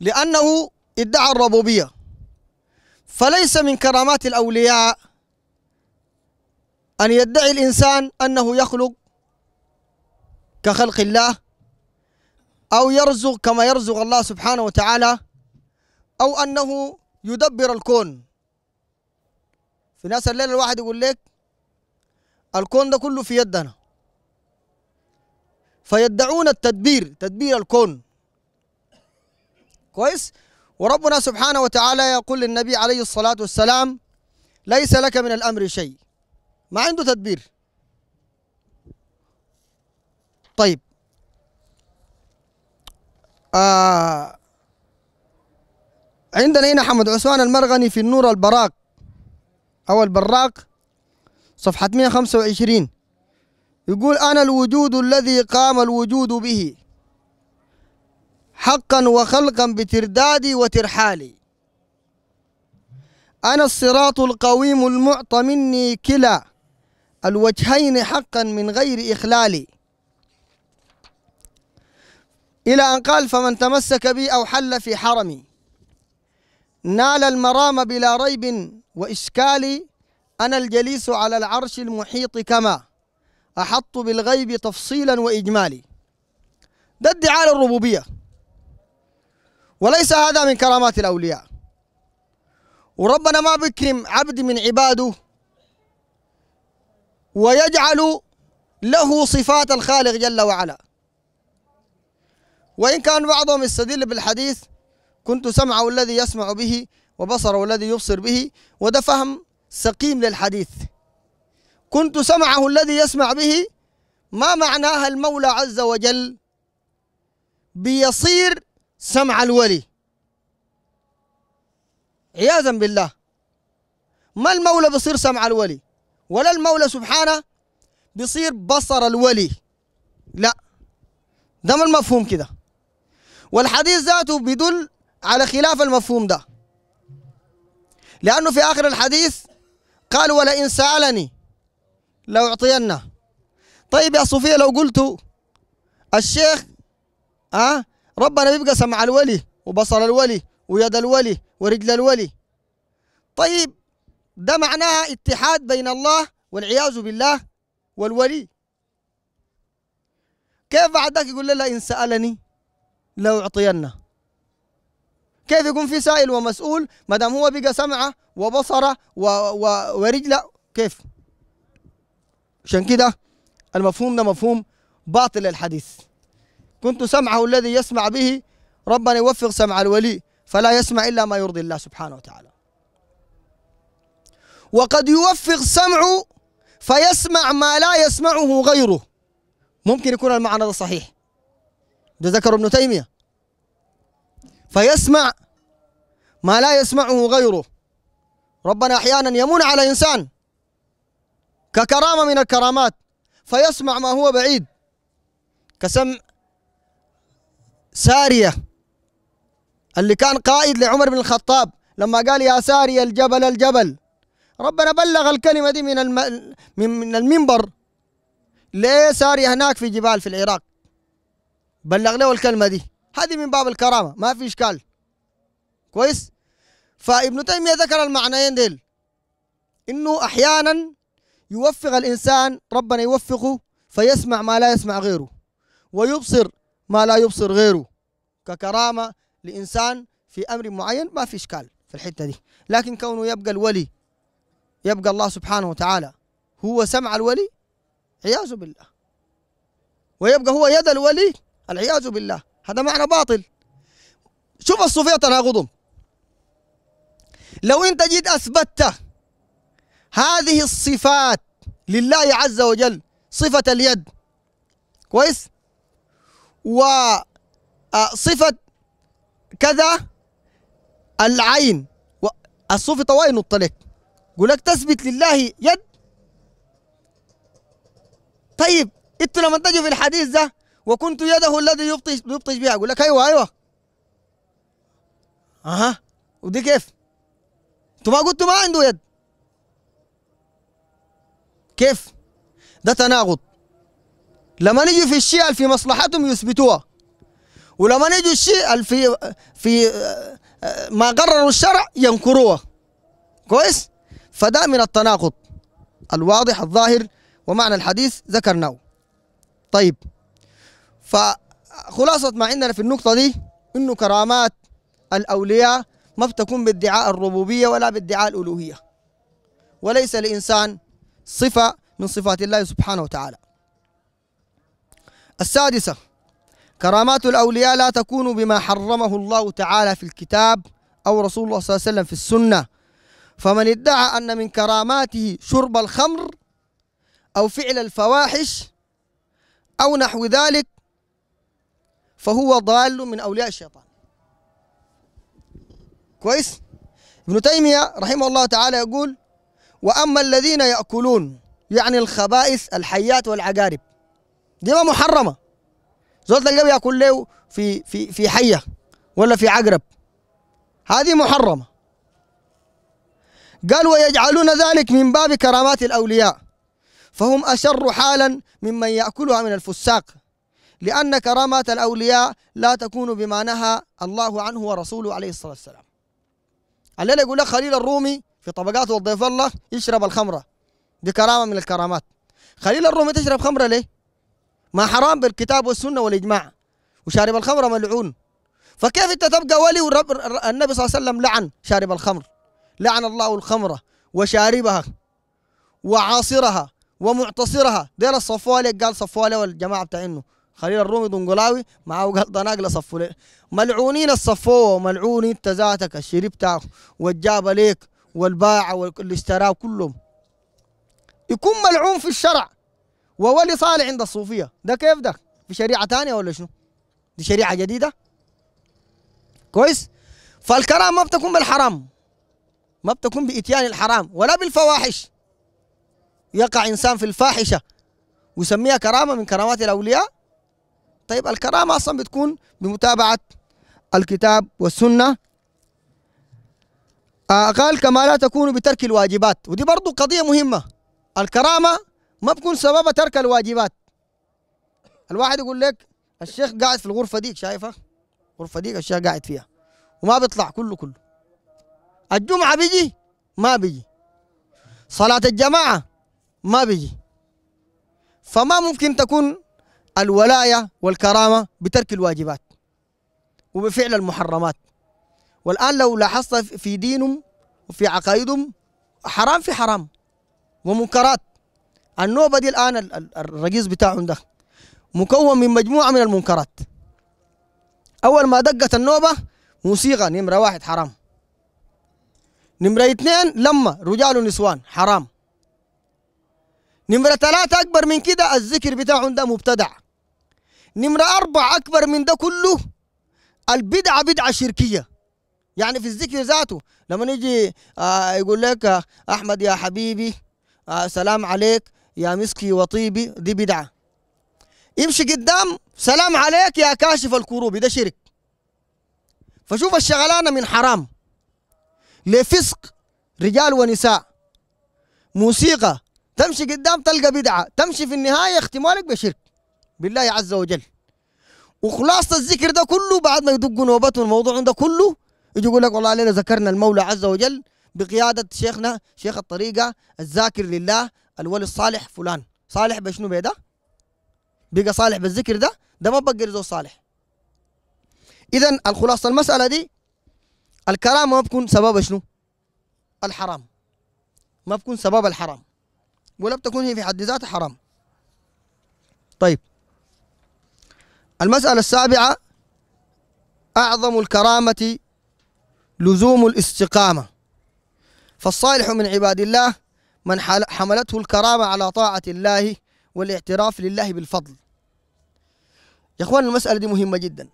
لأنه ادعى الربوبية فليس من كرامات الأولياء أن يدعي الإنسان أنه يخلق كخلق الله أو يرزق كما يرزق الله سبحانه وتعالى أو أنه يدبر الكون في ناس الليلة الواحد يقول لك الكون ده كله في يدنا فيدعون التدبير تدبير الكون كويس وربنا سبحانه وتعالى يقول للنبي عليه الصلاة والسلام ليس لك من الأمر شيء ما عنده تدبير طيب آه عندنا هنا حمد عثمان المرغني في النور البراق أو البراق صفحة 125 يقول أنا الوجود الذي قام الوجود به حقا وخلقا بتردادي وترحالي أنا الصراط القويم المعطى مني كلا الوجهين حقا من غير إخلالي إلى أن قال فمن تمسك بي أو حل في حرمي نال المرام بلا ريب وإشكالي أنا الجليس على العرش المحيط كما أحط بالغيب تفصيلا وإجمالي ده ادعاء الربوبية وليس هذا من كرامات الأولياء وربنا ما بيكرم عبد من عباده ويجعل له صفات الخالق جل وعلا وإن كان بعضهم يستدل بالحديث كنت سمعه الذي يسمع به وبصره الذي يبصر به وده فهم سقيم للحديث كنت سمعه الذي يسمع به ما معناها المولى عز وجل بيصير سمع الولي عياذا بالله ما المولى بيصير سمع الولي ولا المولى سبحانه بيصير بصر الولي لا ده ما المفهوم كده والحديث ذاته بيدل على خلاف المفهوم ده لأنه في آخر الحديث قال ولئن سألني لأعطينه طيب يا صوفية لو قلت الشيخ أه ربنا بيبقى سمع الولي وبصر الولي ويد الولي ورجل الولي طيب ده معناها اتحاد بين الله والعياذ بالله والولي كيف بعدك يقول لا لئن سألني لأعطينه كيف يكون في سائل ومسؤول ما دام هو بقى سمعه وبصره و... و... ورجله كيف؟ عشان كده المفهوم ده مفهوم باطل الحديث كنت سمعه الذي يسمع به ربنا يوفق سمع الولي فلا يسمع إلا ما يرضي الله سبحانه وتعالى وقد يوفق سمعه فيسمع ما لا يسمعه غيره ممكن يكون المعنى ده صحيح ده ذكر ابن تيمية فيسمع ما لا يسمعه غيره ربنا أحيانا يمون على إنسان ككرامة من الكرامات فيسمع ما هو بعيد كسمع سارية اللي كان قائد لعمر بن الخطاب لما قال يا ساري الجبل الجبل ربنا بلغ الكلمة دي من من المنبر ليه سارية هناك في جبال في العراق بلغ له الكلمة دي هذه من باب الكرامة ما في إشكال كويس فابن تيمية ذكر المعنيين ديل إنه أحيانا يوفق الإنسان ربنا يوفقه فيسمع ما لا يسمع غيره ويبصر ما لا يبصر غيره ككرامة لإنسان في أمر معين ما في إشكال في الحتة دي لكن كونه يبقى الولي يبقى الله سبحانه وتعالى هو سمع الولي عياذ بالله ويبقى هو يد الولي العياذ بالله هذا معنى باطل شوف الصوفية تناقضهم لو أنت جيت أثبتت هذه الصفات لله عز وجل صفة اليد كويس وصفة آه، كذا العين الصوفي طوائي نط لك يقول لك تثبت لله يد طيب انتوا لما تجوا في الحديث ده وكنت يده الذي يبطش يبطش بها اقول لك ايوه ايوه اها ودي كيف انتوا ما قلتوا ما عنده يد كيف ده تناقض لما نجي في الشيعة في مصلحتهم يثبتوها ولما نجي الشيعة في في ما قرروا الشرع ينكروها كويس فده من التناقض الواضح الظاهر ومعنى الحديث ذكرناه طيب فخلاصة ما عندنا في النقطة دي إنه كرامات الأولياء ما بتكون بادعاء الربوبية ولا بادعاء الألوهية وليس لإنسان صفة من صفات الله سبحانه وتعالى السادسة كرامات الأولياء لا تكون بما حرمه الله تعالى في الكتاب أو رسول الله صلى الله عليه وسلم في السنة فمن ادعى أن من كراماته شرب الخمر أو فعل الفواحش أو نحو ذلك فهو ضال من أولياء الشيطان كويس ابن تيمية رحمه الله تعالى يقول وأما الذين يأكلون يعني الخبائث الحيات والعقارب دي ما محرمة زول تلقاه ياكل له في في في حية ولا في عقرب هذه محرمة قال ويجعلون ذلك من باب كرامات الأولياء فهم أشر حالا ممن يأكلها من الفساق لأن كرامات الأولياء لا تكون بما نهى الله عنه ورسوله عليه الصلاة والسلام الليلة يقول لك خليل الرومي في طبقاته وضيف الله يشرب الخمرة دي كرامة من الكرامات خليل الرومي تشرب خمرة ليه؟ ما حرام بالكتاب والسنة والإجماع وشارب الخمرة ملعون فكيف أنت تبقى ولي والنبي صلى الله عليه وسلم لعن شارب الخمر لعن الله الخمرة وشاربها وعاصرها ومعتصرها ديل الصفوالي قال صفوالي والجماعة بتاعينه خليل الرومي دونجولاوي معاه غلطة ناقلة صفوا ملعونين الصفوة وملعون انت ذاتك بتاعه والجاب ليك والباعة واللي اشتراه كلهم يكون ملعون في الشرع وولي صالح عند الصوفية ده كيف ده في شريعة تانية ولا شنو دي شريعة جديدة كويس فالكرامة ما بتكون بالحرام ما بتكون بإتيان الحرام ولا بالفواحش يقع إنسان في الفاحشة ويسميها كرامة من كرامات الأولياء طيب الكرامة أصلا بتكون بمتابعة الكتاب والسنة آه قال كما لا تكون بترك الواجبات ودي برضو قضية مهمة الكرامة ما بكون سبب ترك الواجبات الواحد يقول لك الشيخ قاعد في الغرفة ديك شايفة الغرفة ديك الشيخ قاعد فيها وما بيطلع كله كله الجمعة بيجي ما بيجي صلاة الجماعة ما بيجي فما ممكن تكون الولاية والكرامة بترك الواجبات وبفعل المحرمات والآن لو لاحظت في دينهم وفي عقائدهم حرام في حرام ومنكرات النوبة دي الآن الرجيز بتاعهم ده مكون من مجموعة من المنكرات أول ما دقت النوبة موسيقى نمرة واحد حرام نمرة اثنين لما رجال ونسوان حرام نمرة ثلاثة أكبر من كده الذكر بتاعهم ده مبتدع نمرة أربعة أكبر من ده كله البدعة بدعة شركية يعني في الذكر ذاته لما يجي آه يقول لك آه، أحمد يا حبيبي آه سلام عليك يا مسكي وطيبي دي بدعة يمشي قدام سلام عليك يا كاشف الكروب ده شرك فشوف الشغلانة من حرام لفسق رجال ونساء موسيقى تمشي قدام تلقى بدعة تمشي في النهاية اختمالك بشرك بالله عز وجل وخلاصة الذكر ده كله بعد ما يدقوا نوبتهم الموضوع ده كله يجي يقول لك والله علينا ذكرنا المولى عز وجل بقيادة شيخنا شيخ الطريقة الذاكر لله الولي الصالح فلان صالح بشنو بيدا بقى صالح بالذكر ده ده ما بقى زول صالح إذا الخلاصة المسألة دي الكرامة ما بكون سبب شنو الحرام ما بكون سبب الحرام ولا بتكون هي في حد ذاتها حرام طيب المسألة السابعة أعظم الكرامة لزوم الاستقامة فالصالح من عباد الله من حملته الكرامة على طاعة الله والاعتراف لله بالفضل يا اخوان المسألة دي مهمة جدا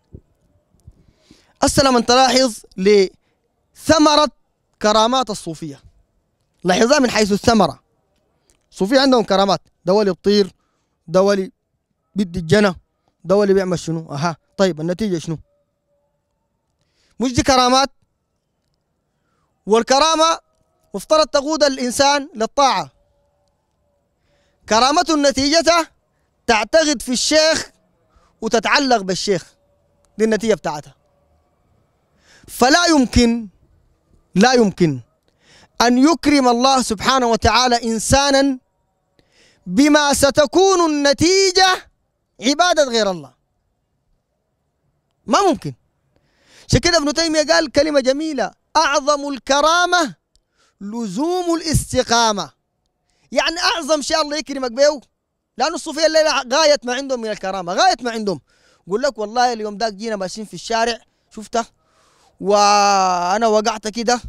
السلام أن تلاحظ لثمرة كرامات الصوفية لاحظها من حيث الثمرة الصوفية عندهم كرامات دولي الطير دولي بدي الجنة ده هو اللي بيعمل شنو اها طيب النتيجه شنو مش دي كرامات والكرامه مفترض تقود الانسان للطاعه كرامته النتيجه تعتقد في الشيخ وتتعلق بالشيخ دي النتيجه بتاعتها فلا يمكن لا يمكن ان يكرم الله سبحانه وتعالى انسانا بما ستكون النتيجه عبادة غير الله ما ممكن عشان كده ابن تيمية قال كلمة جميلة أعظم الكرامة لزوم الاستقامة يعني أعظم شيء الله يكرمك بيه لأن الصوفية الليلة غاية ما عندهم من الكرامة غاية ما عندهم يقول لك والله اليوم داك جينا ماشيين في الشارع شفته وأنا وقعت كده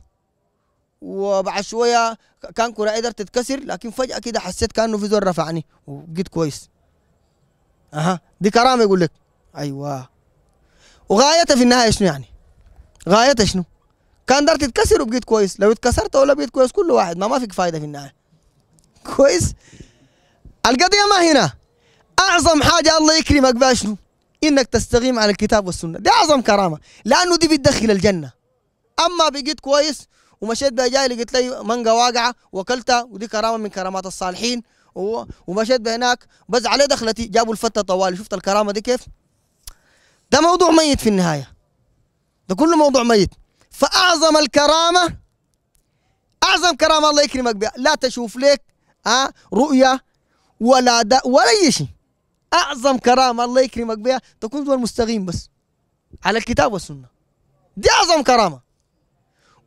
وبعد شوية كان كرة قدرت تتكسر لكن فجأة كده حسيت كأنه في زول رفعني وبقيت كويس اها دي كرامه يقول لك ايوه وغايته في النهايه شنو يعني؟ غايته شنو؟ كان دار تتكسر وبقيت كويس لو اتكسرت ولا بقيت كويس كل واحد ما ما فيك فايده في النهايه كويس؟ القضيه ما هنا اعظم حاجه الله يكرمك بها شنو؟ انك تستقيم على الكتاب والسنه دي اعظم كرامه لانه دي بتدخل الجنه اما بقيت كويس ومشيت بها جاي لقيت لي منقه واقعه واكلتها ودي كرامه من كرامات الصالحين ومشيت بهناك بز عليه دخلتي جابوا الفتة طوالي شفت الكرامة دي كيف ده موضوع ميت في النهاية ده كله موضوع ميت فأعظم الكرامة أعظم كرامة الله يكرمك بها لا تشوف لك أه رؤية ولا داء ولا أي شيء أعظم كرامة الله يكرمك بها تكون دول مستقيم بس على الكتاب والسنة دي أعظم كرامة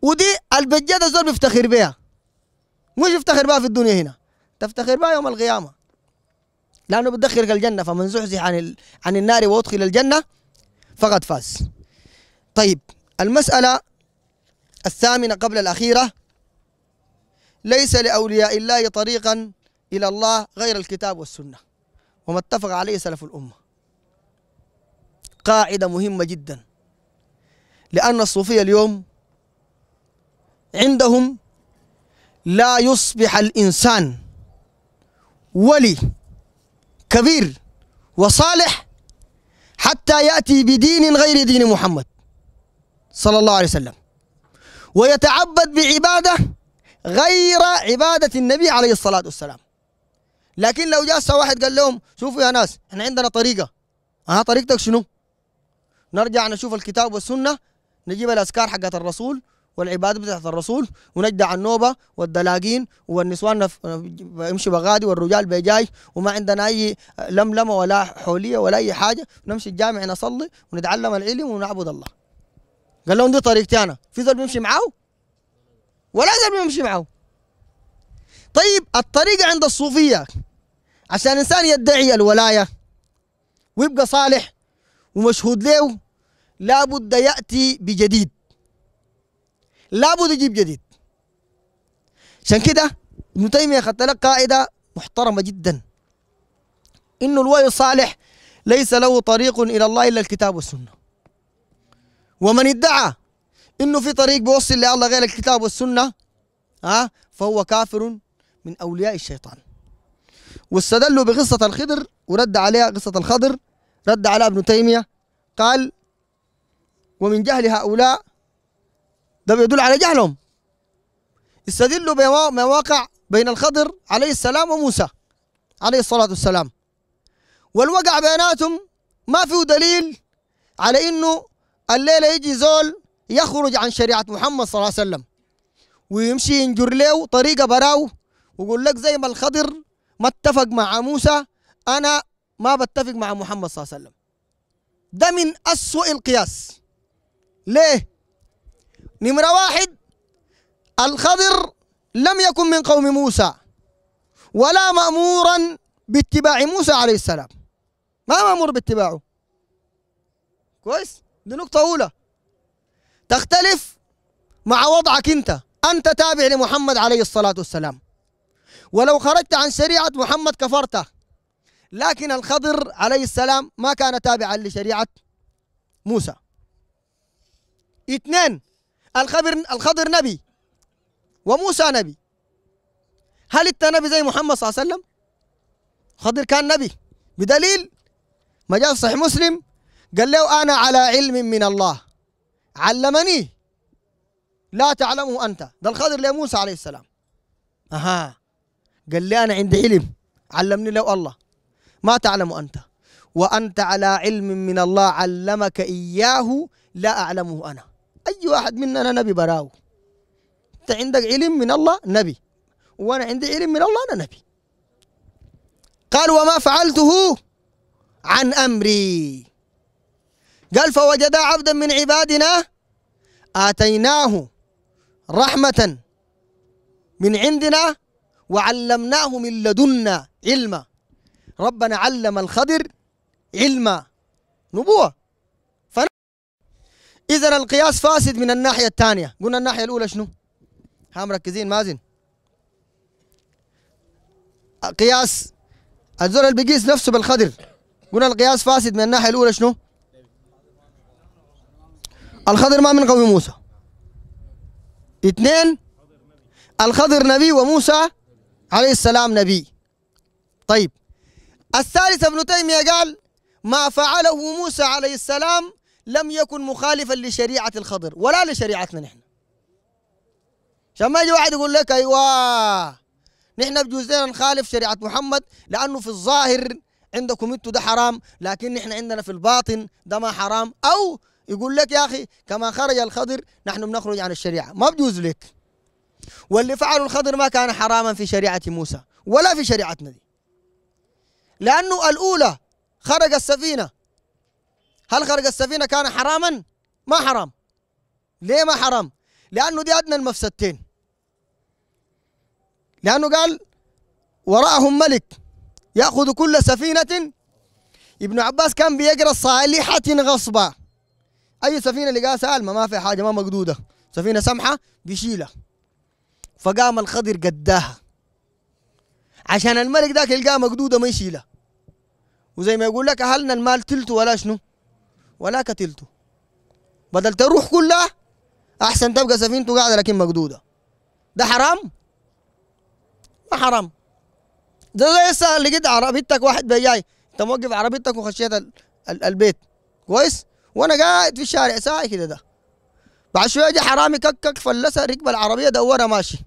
ودي البجادة زول بيفتخر بها مش يفتخر بها في الدنيا هنا تفتخر بها يوم القيامة لأنه بتدخلك الجنة فمن زحزح عن, عن النار وأدخل الجنة فقد فاز طيب المسألة الثامنة قبل الأخيرة ليس لأولياء الله طريقا إلى الله غير الكتاب والسنة وما اتفق عليه سلف الأمة قاعدة مهمة جدا لأن الصوفية اليوم عندهم لا يصبح الإنسان ولي كبير وصالح حتى يأتي بدين غير دين محمد صلى الله عليه وسلم ويتعبد بعبادة غير عبادة النبي عليه الصلاة والسلام لكن لو جاء واحد قال لهم شوفوا يا ناس احنا عندنا طريقة ها طريقتك شنو نرجع نشوف الكتاب والسنة نجيب الأذكار حقت الرسول والعباد بتاعت الرسول ونجدع النوبه والدلاقين والنسوان بيمشي بغادي والرجال بجاي وما عندنا اي لملمه ولا حوليه ولا اي حاجه نمشي الجامع نصلي ونتعلم العلم ونعبد الله قال لهم دي طريقتي انا في زول بيمشي معاه ولا زول بيمشي معاه طيب الطريقه عند الصوفيه عشان انسان يدعي الولايه ويبقى صالح ومشهود له لابد ياتي بجديد لابد يجيب جديد عشان كده ابن تيمية أخذت لك قاعدة محترمة جدا إنه الولي الصالح ليس له طريق إلى الله إلا الكتاب والسنة ومن ادعى إنه في طريق بيوصل لله غير الكتاب والسنة ها فهو كافر من أولياء الشيطان واستدلوا بقصة الخضر ورد عليها قصة الخضر رد على ابن تيمية قال ومن جهل هؤلاء ده بيدل على جهلهم استدلوا بما وقع بين الخضر عليه السلام وموسى عليه الصلاة والسلام والوقع بيناتهم ما فيه دليل على انه الليله يجي زول يخرج عن شريعه محمد صلى الله عليه وسلم ويمشي ينجر له طريقه براو ويقول لك زي ما الخضر ما اتفق مع موسى انا ما بتفق مع محمد صلى الله عليه وسلم ده من اسوء القياس ليه نمرة واحد الخضر لم يكن من قوم موسى ولا مأمورا باتباع موسى عليه السلام ما مأمور باتباعه كويس دي نقطة أولى تختلف مع وضعك أنت أنت تابع لمحمد عليه الصلاة والسلام ولو خرجت عن شريعة محمد كفرته لكن الخضر عليه السلام ما كان تابعا لشريعة موسى اثنين الخبر الخضر نبي وموسى نبي هل انت نبي زي محمد صلى الله عليه وسلم خضر كان نبي بدليل ما جاء صحيح مسلم قال له انا على علم من الله علمني لا تعلمه انت ده الخضر لموسى عليه السلام اها قال لي انا عندي علم علمني له الله ما تعلم انت وانت على علم من الله علمك اياه لا اعلمه انا اي واحد مننا نبي براو انت عندك علم من الله نبي وانا عندي علم من الله انا نبي قال وما فعلته عن امري قال فوجدا عبدا من عبادنا اتيناه رحمه من عندنا وعلمناه من لدنا علما ربنا علم الخضر علما نبوه اذا القياس فاسد من الناحيه الثانيه قلنا الناحيه الاولى شنو ها مركزين مازن قياس الزول اللي بيقيس نفسه بالخدر قلنا القياس فاسد من الناحيه الاولى شنو الخضر ما من قوم موسى اثنين الخضر نبي وموسى عليه السلام نبي طيب الثالث ابن تيمية قال ما فعله موسى عليه السلام لم يكن مخالفا لشريعة الخضر ولا لشريعتنا نحن عشان ما يجي واحد يقول لك ايوه نحن بجوزنا نخالف شريعة محمد لأنه في الظاهر عندكم انتوا ده حرام لكن نحن عندنا في الباطن ده ما حرام أو يقول لك يا أخي كما خرج الخضر نحن بنخرج عن الشريعة ما بجوز لك واللي فعلوا الخضر ما كان حراما في شريعة موسى ولا في شريعتنا دي لأنه الأولى خرج السفينة هل خرق السفينه كان حراما؟ ما حرام ليه ما حرام؟ لانه دي ادنى المفسدتين لانه قال وراءهم ملك ياخذ كل سفينه ابن عباس كان بيقرا صالحه غصبا اي سفينه لقاها سالمه ما فيها حاجه ما مقدوده سفينه سمحه بيشيلها فقام الخضر قداها عشان الملك ذاك يلقاها مقدوده ما يشيلها وزي ما يقول لك اهلنا المال تلت ولا شنو ولا قتلته بدل تروح كلها احسن تبقى سفينته قاعده لكن مقدوده ده حرام ما حرام ده زي اللي لقيت عربيتك واحد بياي انت موقف عربيتك وخشيت ال ال البيت كويس وانا قاعد في الشارع ساعه كده ده بعد شويه جه حرامي ككك فلسها ركب العربيه دورها ماشي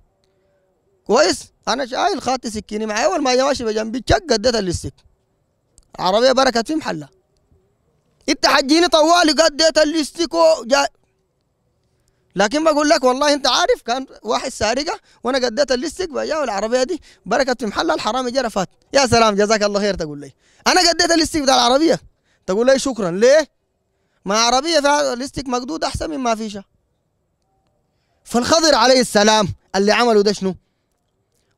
كويس انا شايل خاطي سكيني معي اول ما ماشي بجنبي تشق اديتها للسك العربيه بركت في محلها انت حجيني طوالي قديت الاستيكو إيه جاي لكن بقول لك والله انت عارف كان واحد سارقه وانا قديت الليستك إيه بجا العربيه دي بركت في محلها الحرامي جرى فات يا سلام جزاك الله خير تقول لي انا قديت الليستك إيه بتاع العربيه تقول لي شكرا ليه؟ ما عربيه فيها الليستك مقدود احسن من ما فيش فالخضر عليه السلام اللي عمله ده شنو؟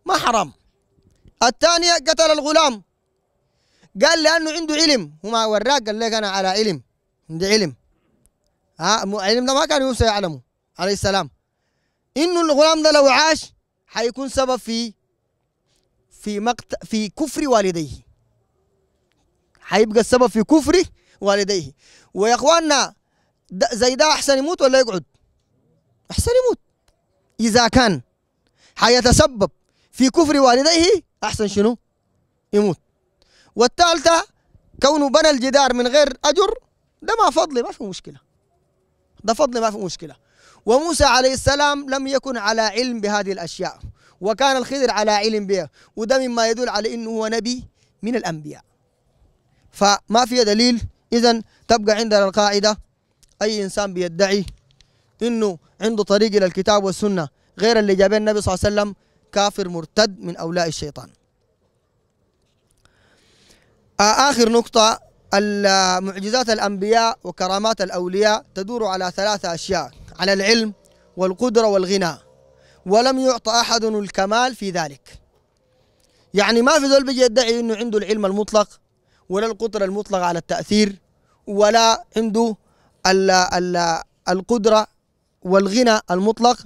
ما حرام الثانيه قتل الغلام قال لانه عنده علم وما وراك قال لك انا على علم عندي علم ها علم ده ما كان يوسف يعلمه عليه السلام انه الغلام ده لو عاش حيكون سبب في في مقت في كفر والديه حيبقى السبب في كفر والديه ويا اخواننا زي ده احسن يموت ولا يقعد احسن يموت اذا كان حيتسبب في كفر والديه احسن شنو يموت والثالثة كونه بنى الجدار من غير أجر ده ما فضلي ما في مشكلة ده فضلي ما في مشكلة وموسى عليه السلام لم يكن على علم بهذه الأشياء وكان الخضر على علم بها وده مما يدل على أنه هو نبي من الأنبياء فما في دليل إذا تبقى عندنا القاعدة أي إنسان بيدعي أنه عنده طريق إلى الكتاب والسنة غير اللي جابه النبي صلى الله عليه وسلم كافر مرتد من أولاء الشيطان آخر نقطة معجزات الأنبياء وكرامات الأولياء تدور على ثلاثة أشياء على العلم والقدرة والغنى ولم يعطى أحد الكمال في ذلك يعني ما في ذول بيجي يدعي أنه عنده العلم المطلق ولا القدرة المطلقة على التأثير ولا عنده الـ الـ القدرة والغنى المطلق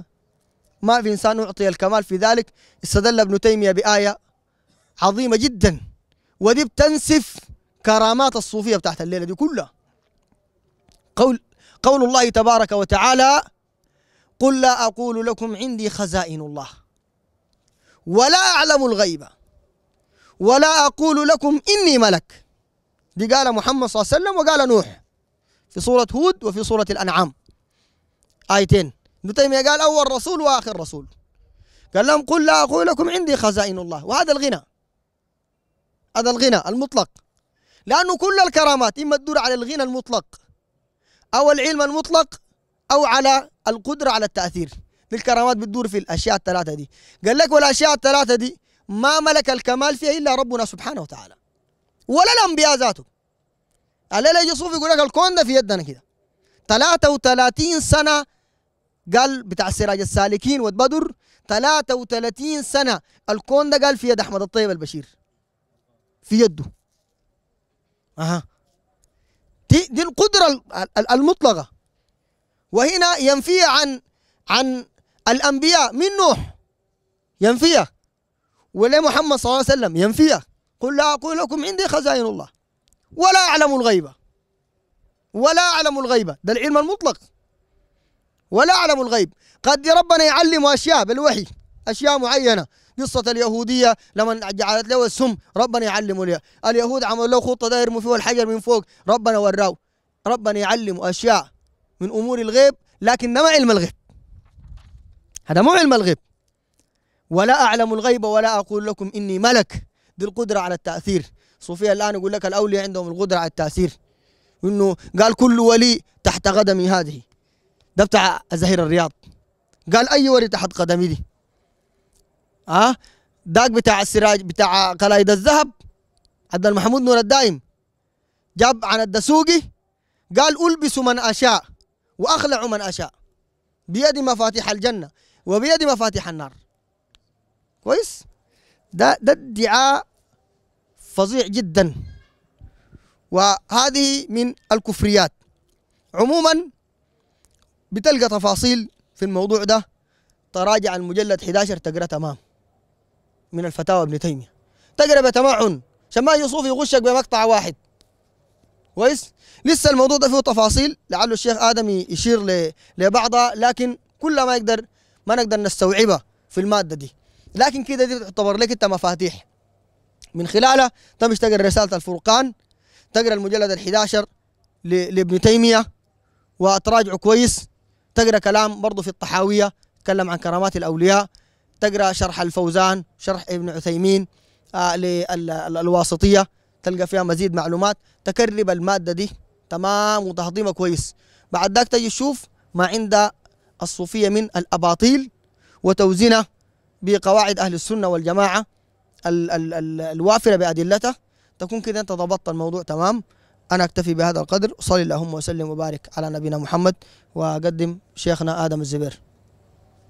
ما في إنسان أعطي الكمال في ذلك استدل ابن تيمية بآية عظيمة جداً ودي بتنسف كرامات الصوفية بتاعت الليلة دي كلها قول قول الله تبارك وتعالى قل لا أقول لكم عندي خزائن الله ولا أعلم الغيب ولا أقول لكم إني ملك دي قال محمد صلى الله عليه وسلم وقال نوح في سورة هود وفي سورة الأنعام آيتين ابن تيمية قال أول رسول وآخر رسول قال لهم قل لا أقول لكم عندي خزائن الله وهذا الغنى هذا الغنى المطلق لأنه كل الكرامات إما تدور على الغنى المطلق أو العلم المطلق أو على القدرة على التأثير دي الكرامات بتدور في الأشياء الثلاثة دي قال لك والأشياء الثلاثة دي ما ملك الكمال فيها إلا ربنا سبحانه وتعالى ولا الأنبياء ذاته الليلة يجي صوفي يقول لك الكون ده في يدنا كده 33 سنة قال بتاع السراج السالكين والبدر 33 سنة الكون ده قال في يد أحمد الطيب البشير في يده اها دي دي القدره المطلقه وهنا ينفي عن عن الانبياء من نوح ينفيها ولمحمد صلى الله عليه وسلم ينفيها قل لا اقول لكم عندي خزائن الله ولا اعلم الغيبه ولا اعلم الغيبه ده العلم المطلق ولا اعلم الغيب قد ربنا يعلم اشياء بالوحي اشياء معينه قصة اليهودية لما جعلت له السم ربنا يعلمه ليه اليهود عملوا له خطة ده يرموا فيها الحجر من فوق ربنا وراه ربنا يعلمه أشياء من أمور الغيب لكن ما علم الغيب هذا مو علم الغيب ولا أعلم الغيب ولا أقول لكم إني ملك دي القدرة على التأثير صوفيا الآن يقول لك الأولياء عندهم القدرة على التأثير وإنه قال كل ولي تحت قدمي هذه ده بتاع زهير الرياض قال أي ولي تحت قدمي دي ها أه؟ داك بتاع السراج بتاع قلايد الذهب عبد محمود نور الدائم جاب عن الدسوقي قال ألبس من أشاء وأخلع من أشاء بيدي مفاتيح الجنة وبيدي مفاتيح النار كويس ده ده ادعاء فظيع جدا وهذه من الكفريات عموما بتلقى تفاصيل في الموضوع ده تراجع المجلد 11 تقرا تمام من الفتاوى ابن تيمية تقرأ بتمعن عشان ما يصوف يغشك بمقطع واحد كويس لسه الموضوع ده فيه تفاصيل لعله الشيخ آدم يشير لبعضها لكن كل ما يقدر ما نقدر نستوعبها في المادة دي لكن كده دي تعتبر لك انت مفاتيح من خلالها تمشي تقرأ رسالة الفرقان تقرأ المجلد ال11 لابن تيمية وتراجعه كويس تقرأ كلام برضه في الطحاوية تكلم عن كرامات الأولياء تقرا شرح الفوزان شرح ابن عثيمين آه للواسطيه تلقى فيها مزيد معلومات تكرب الماده دي تمام وتهضمها كويس بعد ذاك تجي تشوف ما عند الصوفيه من الاباطيل وتوزينها بقواعد اهل السنه والجماعه ال ال ال الوافره بادلته تكون كده انت ضبطت الموضوع تمام انا اكتفي بهذا القدر صلي اللهم وسلم وبارك على نبينا محمد واقدم شيخنا ادم الزبير